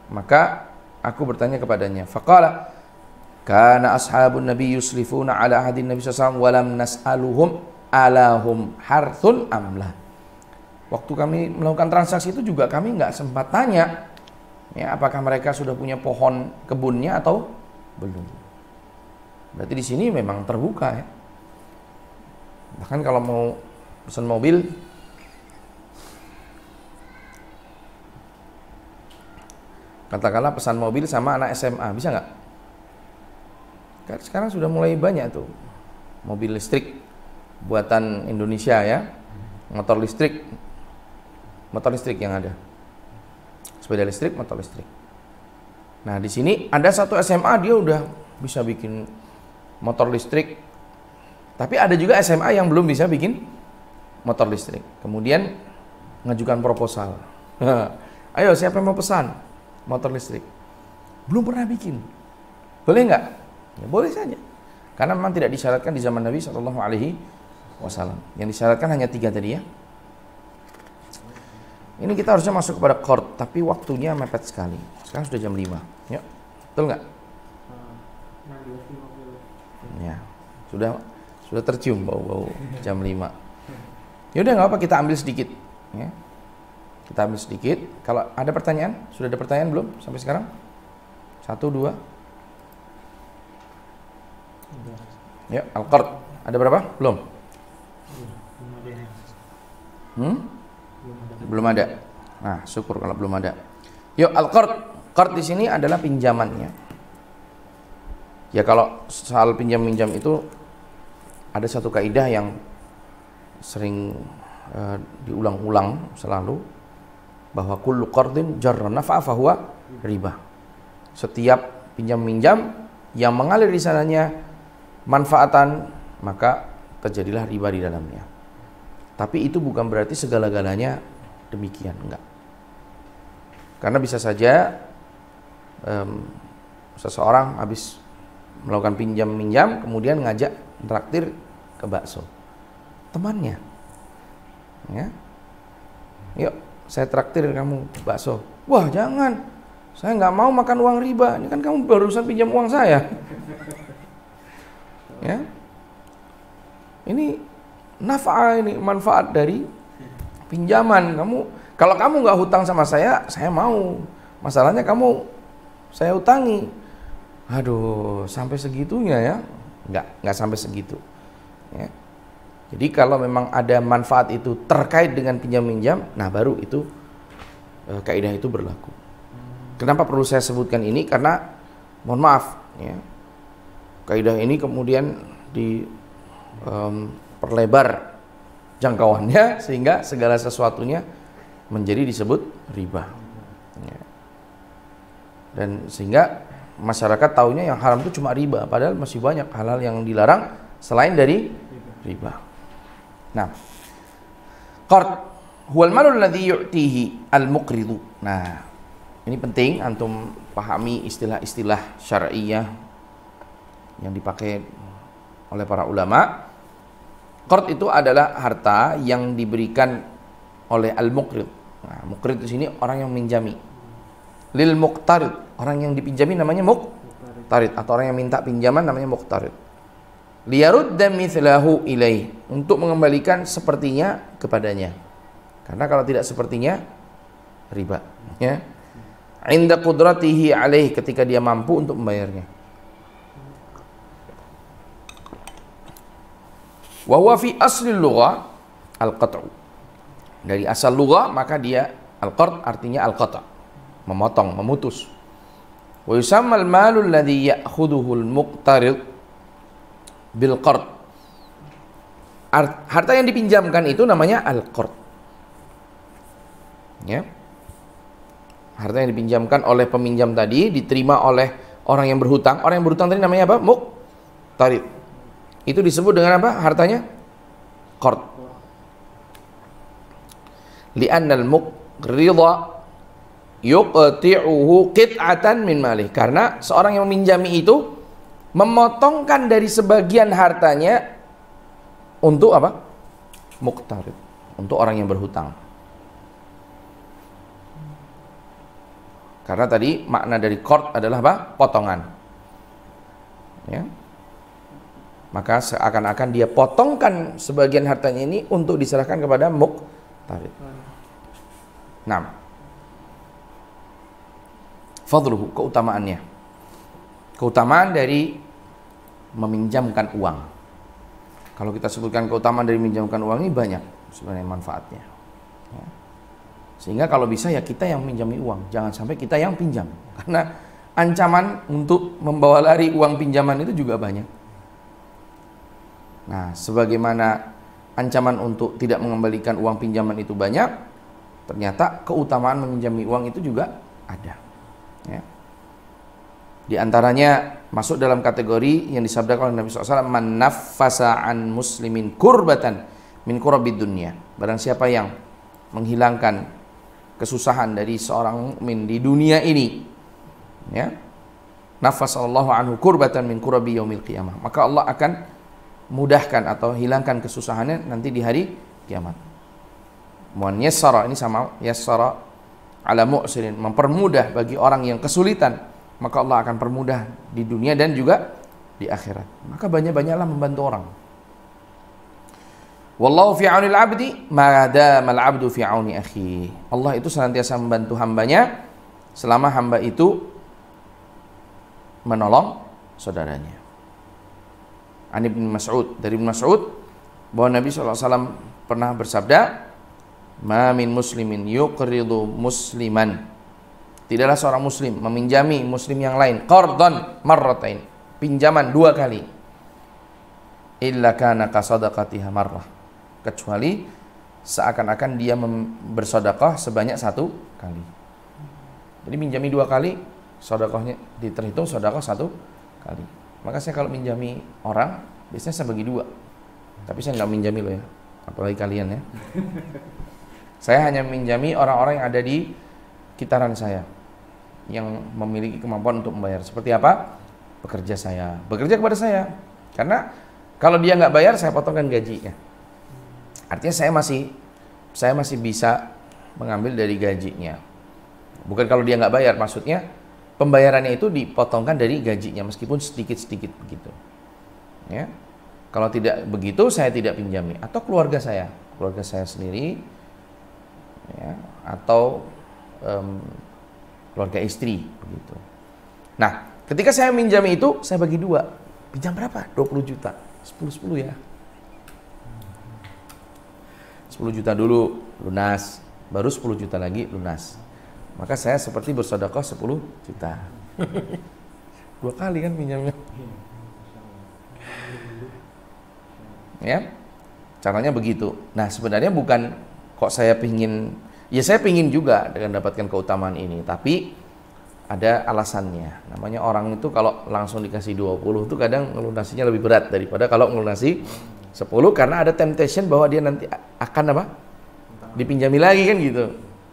Speaker 1: maka aku bertanya kepadanya, Fakala karena ashabun nabi yuslifuna ala hadin nabi sallallahu walam nas'aluhum alahum harthun amla. Waktu kami melakukan transaksi itu juga kami nggak sempat tanya ya apakah mereka sudah punya pohon kebunnya atau belum. Berarti di sini memang terbuka ya. Bahkan kalau mau pesan mobil Katakanlah pesan mobil sama anak SMA, bisa nggak? Kan sekarang sudah mulai banyak tuh mobil listrik buatan Indonesia ya, motor listrik, motor listrik yang ada, sepeda listrik, motor listrik. Nah di sini ada satu SMA dia udah bisa bikin motor listrik, tapi ada juga SMA yang belum bisa bikin motor listrik. Kemudian mengajukan proposal. Ayo siapa yang mau pesan? motor listrik. Belum pernah bikin. Boleh nggak? Ya, boleh saja. Karena memang tidak disyaratkan di zaman Nabi Shallallahu Alaihi Wasallam. Yang disyaratkan hanya tiga tadi ya. Ini kita harusnya masuk kepada court, tapi waktunya mepet sekali. Sekarang sudah jam 5. Yuk, betul nggak? Ya, sudah sudah tercium bau-bau jam 5. Ya udah nggak apa kita ambil sedikit. Ya. Kita ambil sedikit. Kalau ada pertanyaan, sudah ada pertanyaan belum sampai sekarang? Satu, dua. Ya, al Ada berapa? Belum? Hmm? Belum ada. Nah, syukur kalau belum ada. Yuk, al -Qard. di sini adalah pinjamannya. Ya, kalau soal pinjam-pinjam itu ada satu kaidah yang sering uh, diulang-ulang selalu bahwa kullu qardin jarra naf'a fahuwa riba. Setiap pinjam-minjam yang mengalir di sananya manfaatan maka terjadilah riba di dalamnya. Tapi itu bukan berarti segala-galanya demikian, enggak. Karena bisa saja um, seseorang habis melakukan pinjam-minjam kemudian ngajak traktir ke bakso temannya. Ya. Yuk saya traktir kamu bakso. Wah jangan, saya nggak mau makan uang riba. Ini kan kamu barusan pinjam uang saya. ya, ini nafa ini manfaat dari pinjaman kamu. Kalau kamu nggak hutang sama saya, saya mau. Masalahnya kamu saya utangi. Aduh, sampai segitunya ya? Nggak, nggak sampai segitu. Ya. Jadi kalau memang ada manfaat itu terkait dengan pinjam-minjam, nah baru itu e, kaidah itu berlaku. Kenapa perlu saya sebutkan ini? Karena mohon maaf, ya, kaidah ini kemudian diperlebar um, jangkauannya sehingga segala sesuatunya menjadi disebut riba. Ya. Dan sehingga masyarakat taunya yang haram itu cuma riba, padahal masih banyak halal yang dilarang selain dari riba. Nah, qard huwal malul ladzi yu'tihi al muqridu. Nah, ini penting antum pahami istilah-istilah syariah yang dipakai oleh para ulama. Qard itu adalah harta yang diberikan oleh al-muqrid. Nah, muqrid di sini orang yang minjami. Lil muqtarid, orang yang dipinjami namanya muqtarid atau orang yang minta pinjaman namanya muqtarid liyarudda mithlahu ilaih untuk mengembalikan sepertinya kepadanya karena kalau tidak sepertinya riba ya inda qudratihi alaih ketika dia mampu untuk membayarnya wa huwa fi asli lugha al-qat'u dari asal lugha maka dia al-qat artinya al qata memotong memutus wa yusammal malul ladhi alladhi ya'khudhuhu al-muqtarid bil qard. Harta yang dipinjamkan itu namanya al qard. Ya. Harta yang dipinjamkan oleh peminjam tadi diterima oleh orang yang berhutang. Orang yang berhutang tadi namanya apa? Muk tarif, Itu disebut dengan apa? Hartanya qard. Li'anna al-muqridha yuqti'uhu qit'atan min malih. Karena seorang yang meminjami itu memotongkan dari sebagian hartanya untuk apa? Muktarib, untuk orang yang berhutang. Karena tadi makna dari kord adalah apa? Potongan. Ya. Maka seakan-akan dia potongkan sebagian hartanya ini untuk diserahkan kepada muktarib. Nah. Fadluhu, keutamaannya keutamaan dari meminjamkan uang. Kalau kita sebutkan keutamaan dari meminjamkan uang ini banyak sebenarnya manfaatnya. Ya. Sehingga kalau bisa ya kita yang minjami uang, jangan sampai kita yang pinjam. Karena ancaman untuk membawa lari uang pinjaman itu juga banyak. Nah, sebagaimana ancaman untuk tidak mengembalikan uang pinjaman itu banyak, ternyata keutamaan meminjami uang itu juga ada. Ya. Di antaranya masuk dalam kategori yang disabdakan oleh Nabi SAW man muslimin kurbatan min kurabid dunia. Barang siapa yang menghilangkan kesusahan dari seorang mukmin di dunia ini ya nafas Allah anhu kurbatan min kurabi yaumil qiyamah maka Allah akan mudahkan atau hilangkan kesusahannya nanti di hari kiamat muan yassara ini sama yassara ala mu'sirin mempermudah bagi orang yang kesulitan maka Allah akan permudah di dunia dan juga di akhirat. Maka banyak-banyaklah membantu orang. Wallahu fi aunil abdi dama al-abdu fi auni akhi. Allah itu senantiasa membantu hambanya selama hamba itu menolong saudaranya. An bin Mas'ud dari Ibn Mas'ud bahwa Nabi SAW pernah bersabda, "Ma min muslimin yuqridu musliman Tidaklah seorang muslim meminjami muslim yang lain qardon marratain, pinjaman dua kali. Illa kana kasadaqatiha marrah. Kecuali seakan-akan dia bersedekah sebanyak satu kali. Jadi minjami dua kali, sedekahnya diterhitung sedekah satu kali. Maka saya kalau minjami orang, biasanya saya bagi dua. Tapi saya nggak minjami loh ya, apalagi kalian ya. Saya hanya minjami orang-orang yang ada di kitaran saya yang memiliki kemampuan untuk membayar. Seperti apa? Bekerja saya. Bekerja kepada saya. Karena kalau dia nggak bayar, saya potongkan gajinya. Artinya saya masih saya masih bisa mengambil dari gajinya. Bukan kalau dia nggak bayar, maksudnya pembayarannya itu dipotongkan dari gajinya meskipun sedikit-sedikit begitu. Ya. Kalau tidak begitu, saya tidak pinjami. Atau keluarga saya, keluarga saya sendiri, ya, atau um, keluarga istri begitu. Nah, ketika saya minjam itu saya bagi dua. Pinjam berapa? 20 juta. 10 10 ya. 10 juta dulu lunas, baru 10 juta lagi lunas. Maka saya seperti bersodakoh 10 juta. dua kali kan pinjamnya. Ya. Caranya begitu. Nah, sebenarnya bukan kok saya pingin ya saya pingin juga dengan dapatkan keutamaan ini tapi ada alasannya namanya orang itu kalau langsung dikasih 20 itu kadang ngelunasinya lebih berat daripada kalau ngelunasi 10 karena ada temptation bahwa dia nanti akan apa dipinjami lagi kan gitu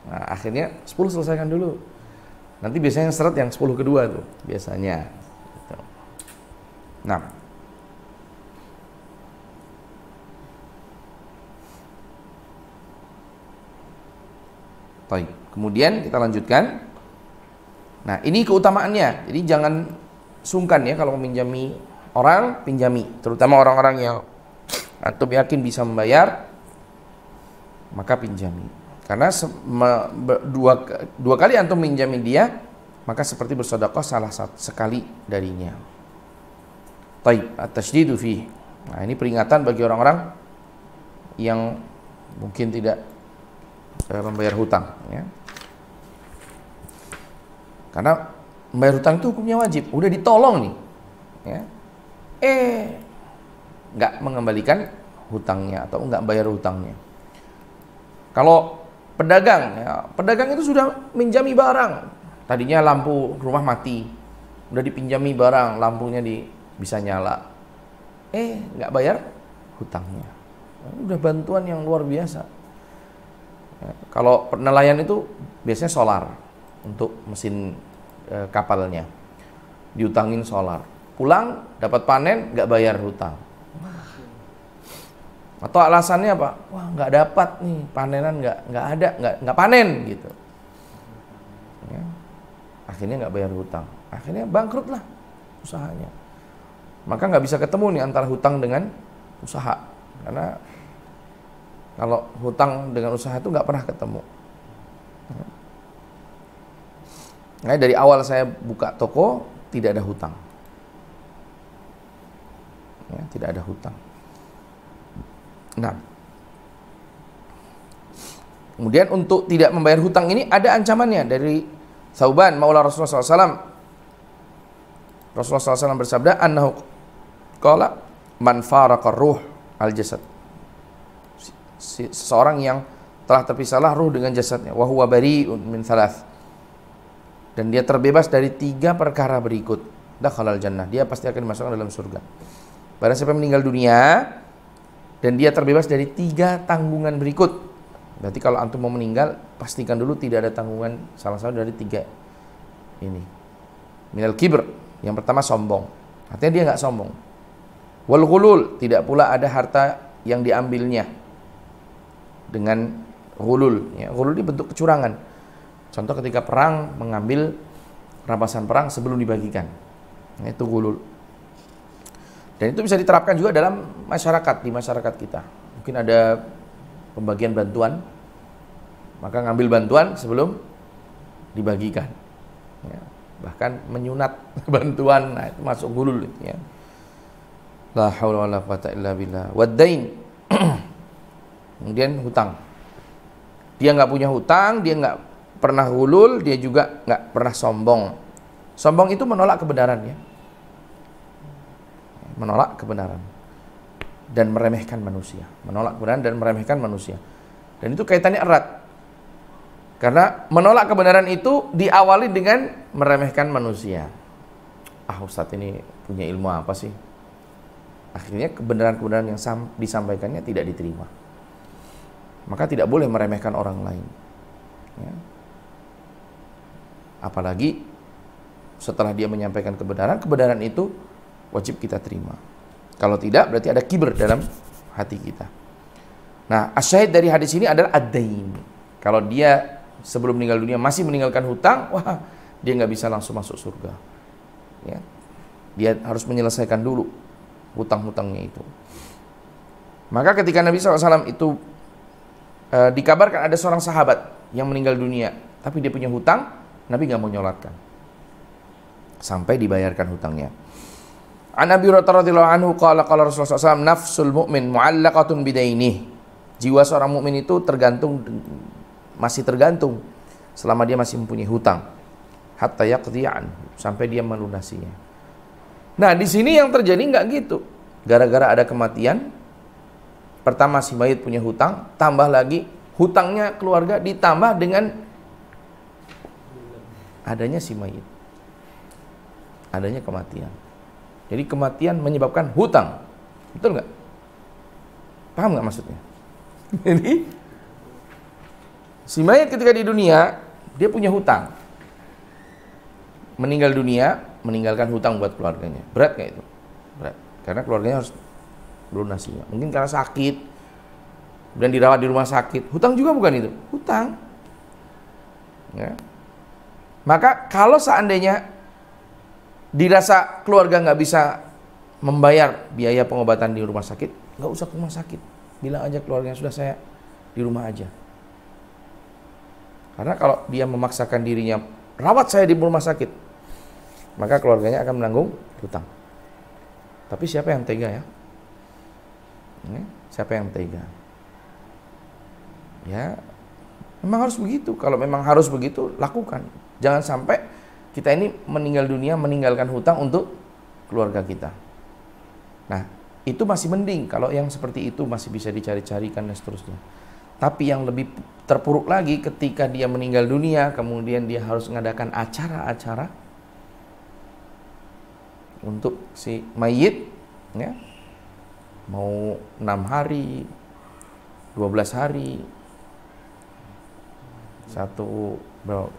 Speaker 1: nah, akhirnya 10 selesaikan dulu nanti biasanya yang seret yang 10 kedua tuh biasanya gitu. nah Baik. Kemudian kita lanjutkan. Nah, ini keutamaannya. Jadi jangan sungkan ya kalau meminjami orang, pinjami. Terutama orang-orang yang antum yakin bisa membayar, maka pinjami. Karena dua, dua kali antum minjami dia, maka seperti bersodakoh salah satu sekali darinya. Taib atas tashdidu fi. Nah, ini peringatan bagi orang-orang yang mungkin tidak Eh, membayar hutang ya. Karena membayar hutang itu hukumnya wajib, udah ditolong nih. Ya. Eh nggak mengembalikan hutangnya atau nggak bayar hutangnya. Kalau pedagang, ya, pedagang itu sudah minjami barang. Tadinya lampu rumah mati, udah dipinjami barang, lampunya di bisa nyala. Eh nggak bayar hutangnya. Udah bantuan yang luar biasa kalau nelayan itu biasanya solar untuk mesin e, kapalnya. Diutangin solar. Pulang dapat panen nggak bayar hutang. Atau alasannya apa? Wah nggak dapat nih panenan nggak nggak ada nggak nggak panen gitu. Ya. Akhirnya nggak bayar hutang. Akhirnya bangkrut lah usahanya. Maka nggak bisa ketemu nih antara hutang dengan usaha karena kalau hutang dengan usaha itu nggak pernah ketemu. Nah, dari awal saya buka toko tidak ada hutang. Ya, tidak ada hutang. Nah, kemudian untuk tidak membayar hutang ini ada ancamannya dari Sauban Maula Rasulullah SAW. Rasulullah SAW bersabda, "Annahu kala manfaraqar ruh al jasad." seseorang yang telah terpisahlah ruh dengan jasadnya wa huwa bari'un min thalath dan dia terbebas dari tiga perkara berikut dakhalal jannah dia pasti akan dimasukkan dalam surga barang siapa meninggal dunia dan dia terbebas dari tiga tanggungan berikut berarti kalau antum mau meninggal pastikan dulu tidak ada tanggungan salah satu dari tiga ini minal kibr yang pertama sombong artinya dia nggak sombong wal ghulul tidak pula ada harta yang diambilnya dengan hulul. Ya, hulul ini bentuk kecurangan. Contoh ketika perang mengambil rampasan perang sebelum dibagikan. Nah, itu hulul. Dan itu bisa diterapkan juga dalam masyarakat, di masyarakat kita. Mungkin ada pembagian bantuan, maka ngambil bantuan sebelum dibagikan. Ya, bahkan menyunat bantuan, nah itu masuk hulul. Ya. La haula la quwata illa billah. kemudian hutang dia nggak punya hutang dia nggak pernah hulul dia juga nggak pernah sombong sombong itu menolak kebenaran ya menolak kebenaran dan meremehkan manusia menolak kebenaran dan meremehkan manusia dan itu kaitannya erat karena menolak kebenaran itu diawali dengan meremehkan manusia ah Ustadz ini punya ilmu apa sih akhirnya kebenaran-kebenaran yang disampaikannya tidak diterima maka tidak boleh meremehkan orang lain. Ya. Apalagi setelah dia menyampaikan kebenaran, kebenaran itu wajib kita terima. Kalau tidak berarti ada kiber dalam hati kita. Nah, asyahid dari hadis ini adalah adain. Kalau dia sebelum meninggal dunia masih meninggalkan hutang, wah dia nggak bisa langsung masuk surga. Ya. Dia harus menyelesaikan dulu hutang-hutangnya itu. Maka ketika Nabi SAW itu e, dikabarkan ada seorang sahabat yang meninggal dunia, tapi dia punya hutang, Nabi nggak mau nyolatkan. Sampai dibayarkan hutangnya. An Abi radhiyallahu anhu qala qala Rasulullah SAW nafsul mu'min mu'allaqatun bidaini. Jiwa seorang mukmin itu tergantung masih tergantung selama dia masih mempunyai hutang hatta yaqdi'an sampai dia melunasinya. Nah, di sini yang terjadi nggak gitu. Gara-gara ada kematian, Pertama si mayit punya hutang, tambah lagi hutangnya keluarga ditambah dengan adanya si mayit. Adanya kematian. Jadi kematian menyebabkan hutang. Betul nggak? Paham nggak maksudnya? Jadi si mayit ketika di dunia dia punya hutang. Meninggal dunia, meninggalkan hutang buat keluarganya. Berat kayak itu? Berat. Karena keluarganya harus lunasinya. Mungkin karena sakit dan dirawat di rumah sakit. Hutang juga bukan itu, hutang. Ya. Maka kalau seandainya dirasa keluarga nggak bisa membayar biaya pengobatan di rumah sakit, nggak usah ke rumah sakit. Bilang aja keluarganya sudah saya di rumah aja. Karena kalau dia memaksakan dirinya rawat saya di rumah sakit, maka keluarganya akan menanggung hutang. Tapi siapa yang tega ya? ya, siapa yang tega ya memang harus begitu kalau memang harus begitu lakukan jangan sampai kita ini meninggal dunia meninggalkan hutang untuk keluarga kita nah itu masih mending kalau yang seperti itu masih bisa dicari-carikan dan seterusnya tapi yang lebih terpuruk lagi ketika dia meninggal dunia kemudian dia harus mengadakan acara-acara untuk si mayit ya mau enam hari 12 hari satu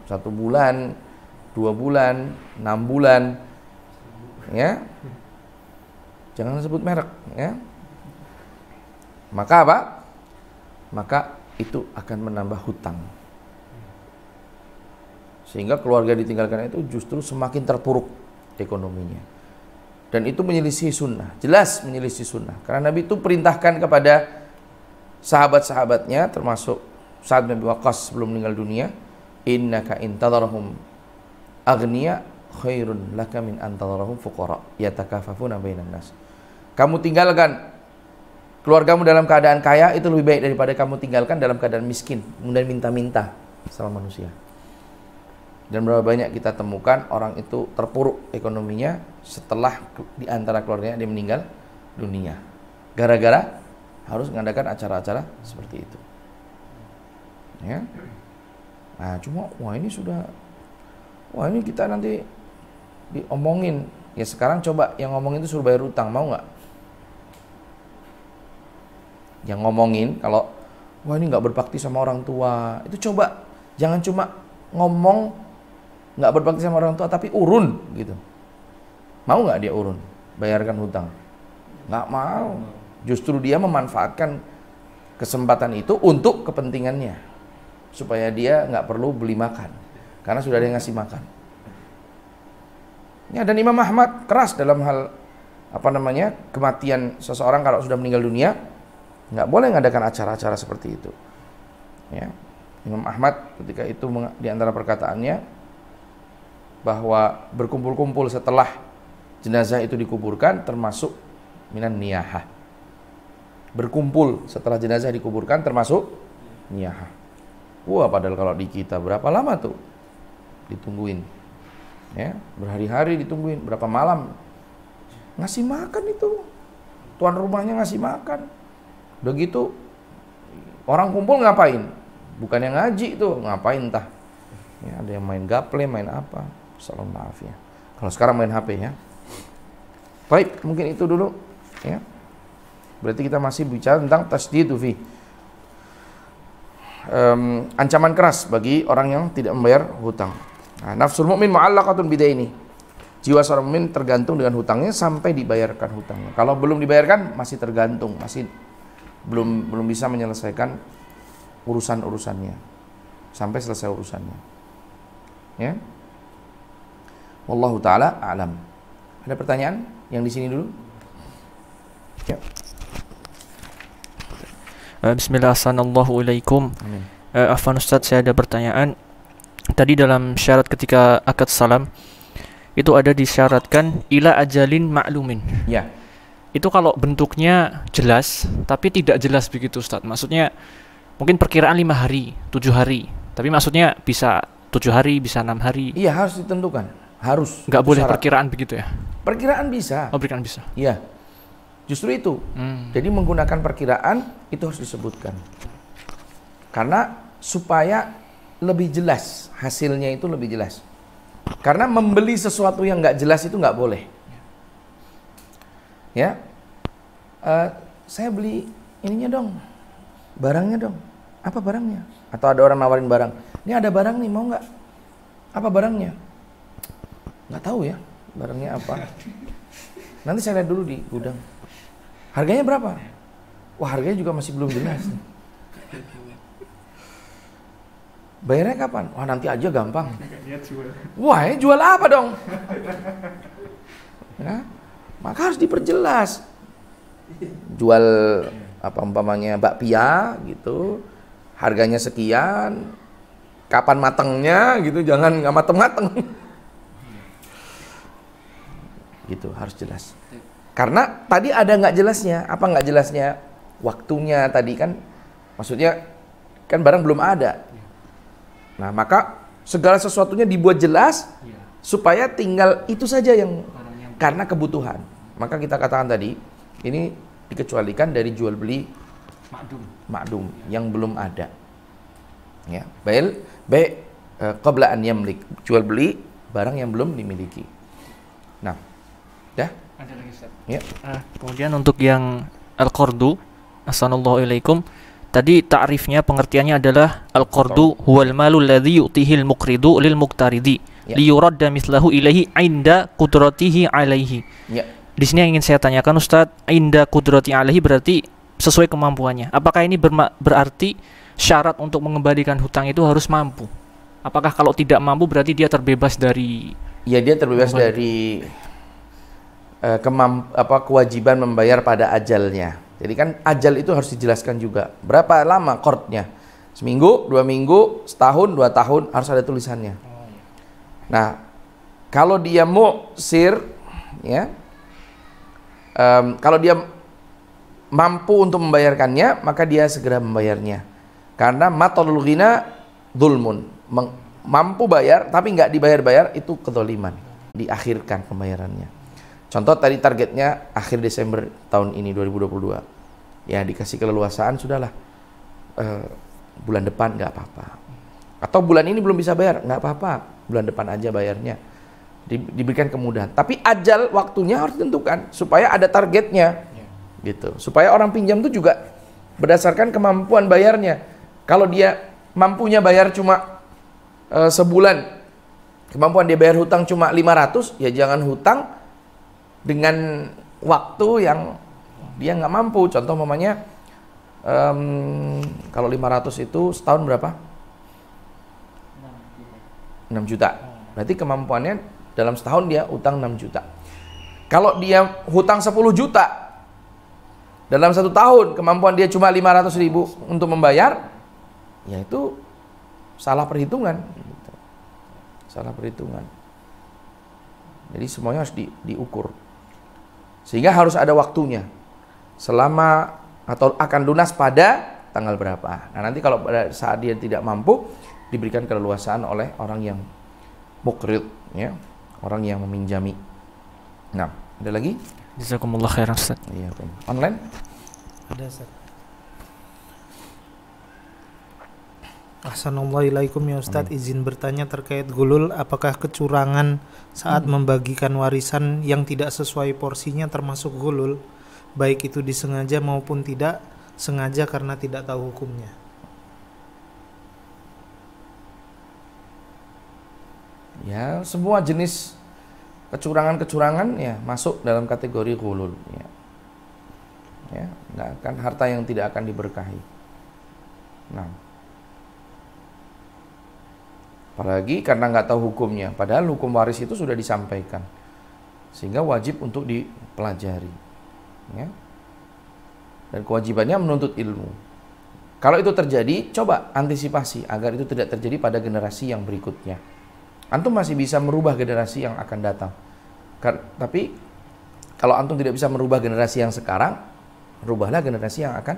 Speaker 1: satu bulan dua bulan enam bulan ya jangan sebut merek ya maka apa maka itu akan menambah hutang sehingga keluarga ditinggalkan itu justru semakin terpuruk ekonominya dan itu menyelisih sunnah jelas menyelisih sunnah karena Nabi itu perintahkan kepada sahabat-sahabatnya termasuk saat bin Waqqas sebelum meninggal dunia innaka intadarhum agniya khairun laka min antadarhum fuqara yatakafafuna bainan nas kamu tinggalkan keluargamu dalam keadaan kaya itu lebih baik daripada kamu tinggalkan dalam keadaan miskin kemudian minta-minta sama manusia dan berapa banyak kita temukan orang itu terpuruk ekonominya setelah di antara keluarganya dia meninggal dunia. Gara-gara harus mengadakan acara-acara seperti itu. Ya. Nah, cuma wah ini sudah wah ini kita nanti diomongin. Ya sekarang coba yang ngomongin itu suruh bayar utang, mau nggak? Yang ngomongin kalau wah ini nggak berbakti sama orang tua, itu coba jangan cuma ngomong nggak berbakti sama orang tua tapi urun gitu mau nggak dia urun bayarkan hutang nggak mau justru dia memanfaatkan kesempatan itu untuk kepentingannya supaya dia nggak perlu beli makan karena sudah dia ngasih makan ya dan Imam Ahmad keras dalam hal apa namanya kematian seseorang kalau sudah meninggal dunia nggak boleh mengadakan acara-acara seperti itu ya Imam Ahmad ketika itu diantara perkataannya bahwa berkumpul-kumpul setelah jenazah itu dikuburkan termasuk minan niyahah. Berkumpul setelah jenazah dikuburkan termasuk niyahah. Wah, padahal kalau di kita berapa lama tuh ditungguin? Ya, berhari-hari ditungguin, berapa malam? Ngasih makan itu. Tuan rumahnya ngasih makan. Udah gitu orang kumpul ngapain? Bukan yang ngaji tuh, ngapain tah? Ya, ada yang main gaple, main apa? Salam maaf ya. Kalau sekarang main HP ya. Baik, mungkin itu dulu ya. Berarti kita masih bicara tentang tasdidu fi. Um, ancaman keras bagi orang yang tidak membayar hutang. Nah, nafsul mukmin mu'allaqatun bida ini. Jiwa seorang mukmin tergantung dengan hutangnya sampai dibayarkan hutangnya. Kalau belum dibayarkan masih tergantung, masih belum belum bisa menyelesaikan urusan-urusannya sampai selesai urusannya. Ya. Wallahu taala alam. Ada pertanyaan yang di sini dulu? Ya.
Speaker 2: Eh, bismillah, Uh, eh,
Speaker 1: Afan Ustaz, saya ada pertanyaan. Tadi dalam syarat ketika akad salam itu ada disyaratkan ila ajalin maklumin. Ya. Itu kalau bentuknya jelas tapi tidak jelas begitu Ustaz. Maksudnya mungkin perkiraan lima hari, tujuh hari. Tapi maksudnya bisa tujuh hari, bisa enam hari. Iya harus ditentukan harus nggak boleh syarat. perkiraan begitu ya perkiraan bisa oh perkiraan bisa iya justru itu hmm. jadi menggunakan perkiraan itu harus disebutkan karena supaya lebih jelas hasilnya itu lebih jelas karena membeli sesuatu yang nggak jelas itu nggak boleh ya uh, saya beli ininya dong barangnya dong apa barangnya atau ada orang nawarin barang ini ada barang nih mau nggak apa barangnya nggak tahu ya barangnya apa nanti saya lihat dulu di gudang harganya berapa wah harganya juga masih belum jelas Bayarnya kapan? Wah nanti aja gampang.
Speaker 2: Wah ya jual apa dong?
Speaker 1: Ya, maka harus diperjelas. Jual apa umpamanya bakpia gitu, harganya sekian, kapan matangnya gitu, jangan nggak mateng-mateng gitu harus jelas iya. karena tadi ada nggak jelasnya apa nggak jelasnya waktunya tadi kan maksudnya kan barang belum ada iya. nah maka segala sesuatunya dibuat jelas iya. supaya tinggal itu saja yang karena kebutuhan maka kita katakan tadi ini dikecualikan dari jual beli makdum makdum yang belum ada ya baik baik eh, qabla an yamlik jual beli barang yang belum dimiliki nah Ya. Ada lagi Ustaz. Ya. Nah, kemudian untuk yang al-qardu, assalamualaikum. Tadi takrifnya pengertiannya adalah al-qardu
Speaker 2: huwal malu alladhi yu'tihi al-muqridu lil muqtaridi ya. liyuradda mislahu ilahi inda qudratihi alaihi. Ya. Di sini yang ingin saya tanyakan Ustaz, inda qudrati alaihi berarti sesuai kemampuannya. Apakah ini berarti syarat untuk mengembalikan hutang itu harus mampu? Apakah kalau tidak mampu berarti dia terbebas dari
Speaker 1: Ya dia terbebas dari Eh, kemam, apa kewajiban membayar pada ajalnya. Jadi kan ajal itu harus dijelaskan juga. Berapa lama kortnya? Seminggu, dua minggu, setahun, dua tahun harus ada tulisannya. Nah, kalau dia mau sir, ya, um, kalau dia mampu untuk membayarkannya, maka dia segera membayarnya. Karena matolul ghina dulmun. mampu bayar tapi nggak dibayar-bayar itu kedoliman. Diakhirkan pembayarannya. Contoh tadi targetnya akhir Desember tahun ini 2022. Ya dikasih keleluasaan sudahlah Uh, bulan depan nggak apa-apa. Atau bulan ini belum bisa bayar nggak apa-apa bulan depan aja bayarnya. Di, diberikan kemudahan. Tapi ajal waktunya harus ditentukan supaya ada targetnya yeah. gitu. Supaya orang pinjam itu juga berdasarkan kemampuan bayarnya. Kalau dia mampunya bayar cuma uh, sebulan, kemampuan dia bayar hutang cuma 500, ya jangan hutang dengan waktu yang dia nggak mampu. Contoh mamanya um, kalau 500 itu setahun berapa? 6 juta. Berarti kemampuannya dalam setahun dia utang 6 juta. Kalau dia hutang 10 juta dalam satu tahun kemampuan dia cuma 500 ribu untuk membayar, ya itu salah perhitungan. Salah perhitungan. Jadi semuanya harus di, diukur. Sehingga harus ada waktunya. Selama atau akan lunas pada tanggal berapa. Nah, nanti kalau pada saat dia tidak mampu diberikan keleluasaan oleh orang yang mukrit ya, orang yang meminjami. Nah, ada lagi? Jazakumullah khairan Ustaz. Iya, online?
Speaker 2: Ada Ustaz. Assalamualaikum ya Ustadz, Amin. izin bertanya terkait gulul, apakah kecurangan saat hmm. membagikan warisan yang tidak sesuai porsinya termasuk gulul, baik itu disengaja maupun tidak sengaja karena tidak tahu hukumnya?
Speaker 1: Ya, semua jenis kecurangan-kecurangan ya masuk dalam kategori gulul ya. Ya, akan harta yang tidak akan diberkahi. Nah, Apalagi karena nggak tahu hukumnya. Padahal hukum waris itu sudah disampaikan. Sehingga wajib untuk dipelajari. Ya. Dan kewajibannya menuntut ilmu. Kalau itu terjadi, coba antisipasi agar itu tidak terjadi pada generasi yang berikutnya. Antum masih bisa merubah generasi yang akan datang. Kar tapi kalau antum tidak bisa merubah generasi yang sekarang, rubahlah generasi yang akan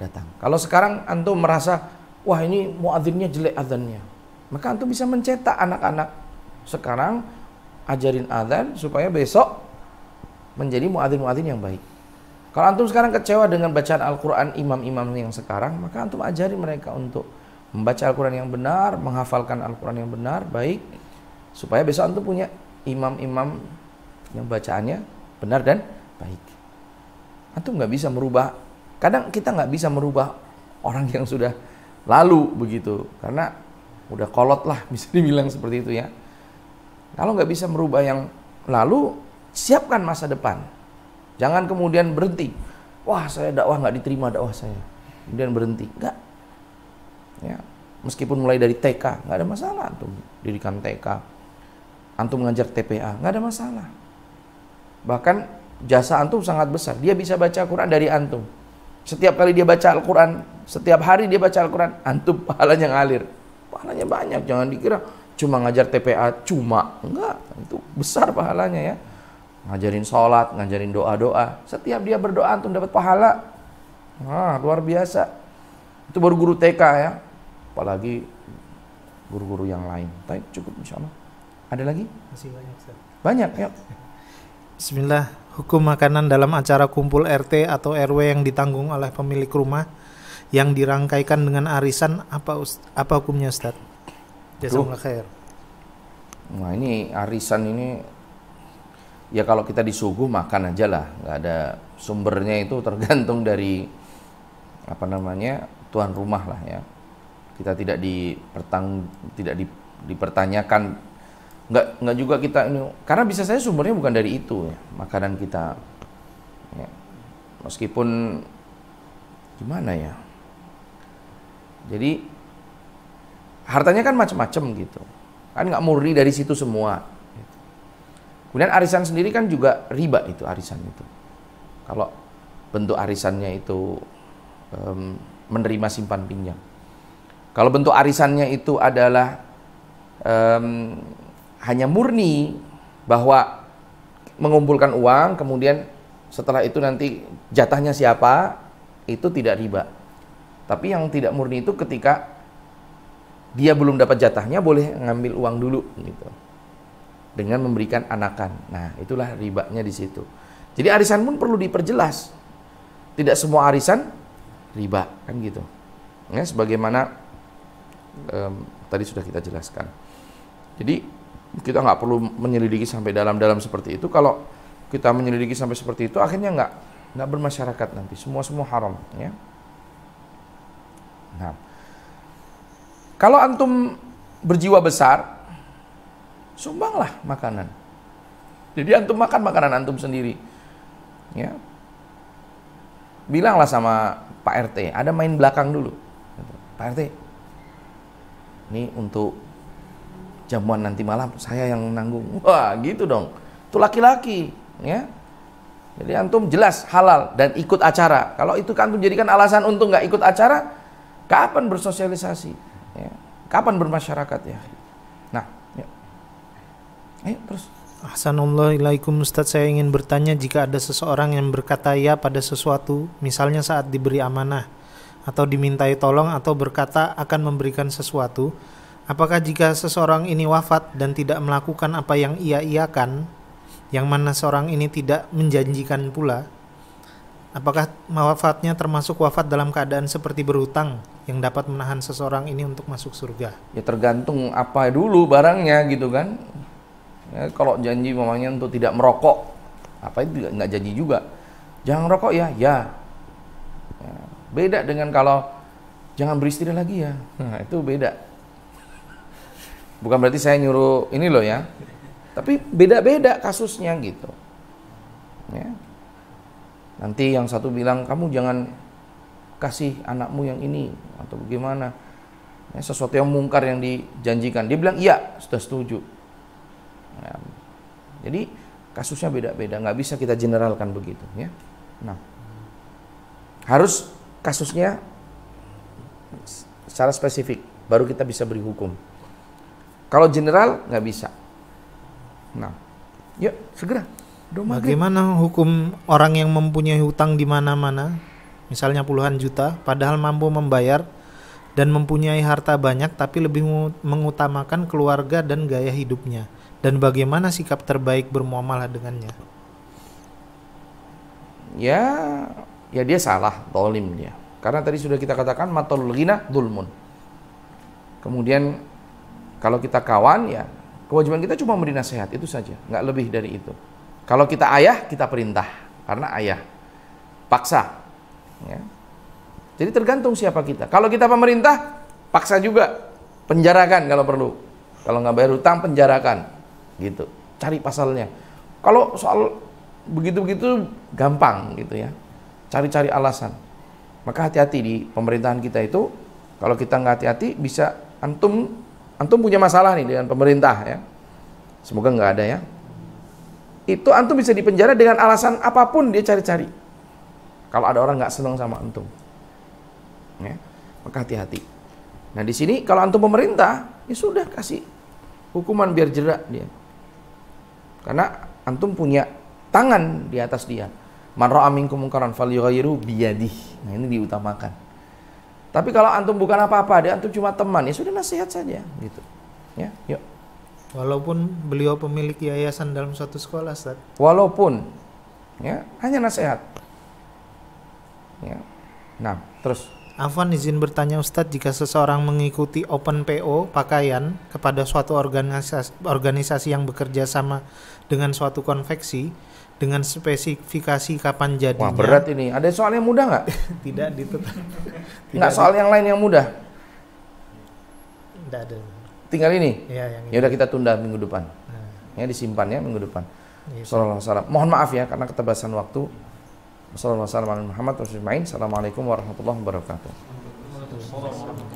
Speaker 1: datang. Kalau sekarang antum merasa, wah ini muadzinnya jelek adzannya. Maka antum bisa mencetak anak-anak sekarang ajarin azan supaya besok menjadi muadzin-muadzin yang baik. Kalau antum sekarang kecewa dengan bacaan Al-Qur'an imam-imam yang sekarang, maka antum ajari mereka untuk membaca Al-Qur'an yang benar, menghafalkan Al-Qur'an yang benar, baik supaya besok antum punya imam-imam yang bacaannya benar dan baik. Antum nggak bisa merubah. Kadang kita nggak bisa merubah orang yang sudah lalu begitu, karena udah kolot lah bisa dibilang seperti itu ya. Kalau nggak bisa merubah yang lalu, siapkan masa depan. Jangan kemudian berhenti. Wah saya dakwah nggak diterima dakwah saya. Kemudian berhenti. Nggak. Ya. Meskipun mulai dari TK, nggak ada masalah antum didikan TK. Antum mengajar TPA, nggak ada masalah. Bahkan jasa antum sangat besar. Dia bisa baca Quran dari antum. Setiap kali dia baca Al-Quran, setiap hari dia baca Al-Quran, antum pahalanya ngalir pahalanya banyak jangan dikira cuma ngajar TPA cuma enggak itu besar pahalanya ya ngajarin sholat ngajarin doa doa setiap dia berdoa antum dapat pahala nah, luar biasa itu baru guru TK ya apalagi guru-guru yang lain tapi cukup insya Allah ada lagi
Speaker 2: masih banyak sir. banyak ya Bismillah hukum makanan dalam acara kumpul RT atau RW yang ditanggung oleh pemilik rumah yang dirangkaikan dengan arisan apa apa hukumnya Ustaz? Jazakumullah
Speaker 1: khair. Nah ini arisan ini ya kalau kita disuguh makan aja lah, nggak ada sumbernya itu tergantung dari apa namanya tuan rumah lah ya. Kita tidak dipertang tidak di, dipertanyakan nggak nggak juga kita ini karena bisa saja sumbernya bukan dari itu ya, makanan kita ya. meskipun gimana ya jadi hartanya kan macam-macam gitu. Kan nggak murni dari situ semua. Kemudian arisan sendiri kan juga riba itu arisan itu. Kalau bentuk arisannya itu um, menerima simpan pinjam. Kalau bentuk arisannya itu adalah um, hanya murni bahwa mengumpulkan uang kemudian setelah itu nanti jatahnya siapa itu tidak riba tapi yang tidak murni itu ketika dia belum dapat jatahnya boleh ngambil uang dulu gitu. Dengan memberikan anakan. Nah, itulah ribanya di situ. Jadi arisan pun perlu diperjelas. Tidak semua arisan riba kan gitu. Ya, sebagaimana um, tadi sudah kita jelaskan. Jadi kita nggak perlu menyelidiki sampai dalam-dalam seperti itu. Kalau kita menyelidiki sampai seperti itu, akhirnya nggak nggak bermasyarakat nanti. Semua semua haram, ya. Nah. Kalau antum berjiwa besar, sumbanglah makanan. Jadi antum makan makanan antum sendiri. Ya. Bilanglah sama Pak RT, ada main belakang dulu. Pak RT, ini untuk jamuan nanti malam saya yang nanggung. Wah, gitu dong. Itu laki-laki, ya. Jadi antum jelas halal dan ikut acara. Kalau itu kan antum jadikan alasan untuk nggak ikut acara, Kapan bersosialisasi? Ya. Kapan bermasyarakat ya? Nah, ya.
Speaker 2: Ayo terus. Assalamualaikum Ustadz, saya ingin bertanya jika ada seseorang yang berkata ya pada sesuatu, misalnya saat diberi amanah, atau dimintai tolong atau berkata akan memberikan sesuatu, apakah jika seseorang ini wafat dan tidak melakukan apa yang ia iakan, yang mana seorang ini tidak menjanjikan pula, Apakah wafatnya termasuk wafat dalam keadaan seperti berhutang yang dapat menahan seseorang ini untuk masuk
Speaker 1: surga? Ya tergantung apa dulu barangnya gitu kan. Ya, kalau janji mamanya untuk tidak merokok, apa itu nggak janji juga. Jangan rokok ya, ya. ya. Beda dengan kalau jangan beristirahat lagi ya, nah, itu beda. Bukan berarti saya nyuruh ini loh ya, tapi beda-beda kasusnya gitu. Ya Nanti yang satu bilang, kamu jangan kasih anakmu yang ini atau bagaimana. Ya, sesuatu yang mungkar yang dijanjikan. Dia bilang, iya, sudah setuju. Ya. Jadi kasusnya beda-beda, nggak bisa kita generalkan begitu. Ya. Nah, harus kasusnya secara spesifik, baru kita bisa beri hukum. Kalau general nggak bisa. Nah,
Speaker 2: yuk segera. Bagaimana hukum orang yang mempunyai hutang di mana-mana, misalnya puluhan juta, padahal mampu membayar dan mempunyai harta banyak tapi lebih mengutamakan keluarga dan gaya hidupnya? Dan bagaimana sikap terbaik bermuamalah dengannya?
Speaker 1: Ya, ya dia salah, dolim dia. Karena tadi sudah kita katakan matul ghina dulmun. Kemudian kalau kita kawan ya kewajiban kita cuma memberi nasihat itu saja, nggak lebih dari itu. Kalau kita ayah, kita perintah karena ayah paksa. Ya. Jadi tergantung siapa kita. Kalau kita pemerintah, paksa juga penjarakan kalau perlu. Kalau nggak bayar hutang, penjarakan. Gitu. Cari pasalnya. Kalau soal begitu-begitu gampang gitu ya. Cari-cari alasan. Maka hati-hati di pemerintahan kita itu. Kalau kita nggak hati-hati, bisa antum antum punya masalah nih dengan pemerintah ya. Semoga nggak ada ya itu antum bisa dipenjara dengan alasan apapun dia cari-cari. Kalau ada orang nggak senang sama antum, ya, maka hati-hati. Nah di sini kalau antum pemerintah, ya sudah kasih hukuman biar jerak dia. Karena antum punya tangan di atas dia. Man ra'a kumukaran fal falyughayyiru biyadih. Nah ini diutamakan. Tapi kalau antum bukan apa-apa, dia antum cuma teman, ya sudah nasihat saja gitu. Ya, yuk.
Speaker 2: Walaupun beliau pemilik yayasan dalam suatu sekolah, Ustaz.
Speaker 1: Walaupun ya, hanya
Speaker 2: nasihat. Ya. Nah, terus Afwan izin bertanya Ustadz jika seseorang mengikuti Open PO pakaian kepada suatu organisasi, organisasi yang bekerja sama dengan suatu konveksi dengan spesifikasi kapan jadinya. Wah berat
Speaker 1: ini. Ada soal yang mudah nggak? Tidak ditutup Tidak Tidak soal yang lain yang mudah. Tidak ada tinggal ini. Ya, yang ini. Ya udah kita tunda minggu depan. Nah. Ya disimpan ya minggu depan. Ya, salam Mohon maaf ya karena keterbatasan waktu. Sallallahu Assalamualaikum warahmatullahi
Speaker 2: wabarakatuh.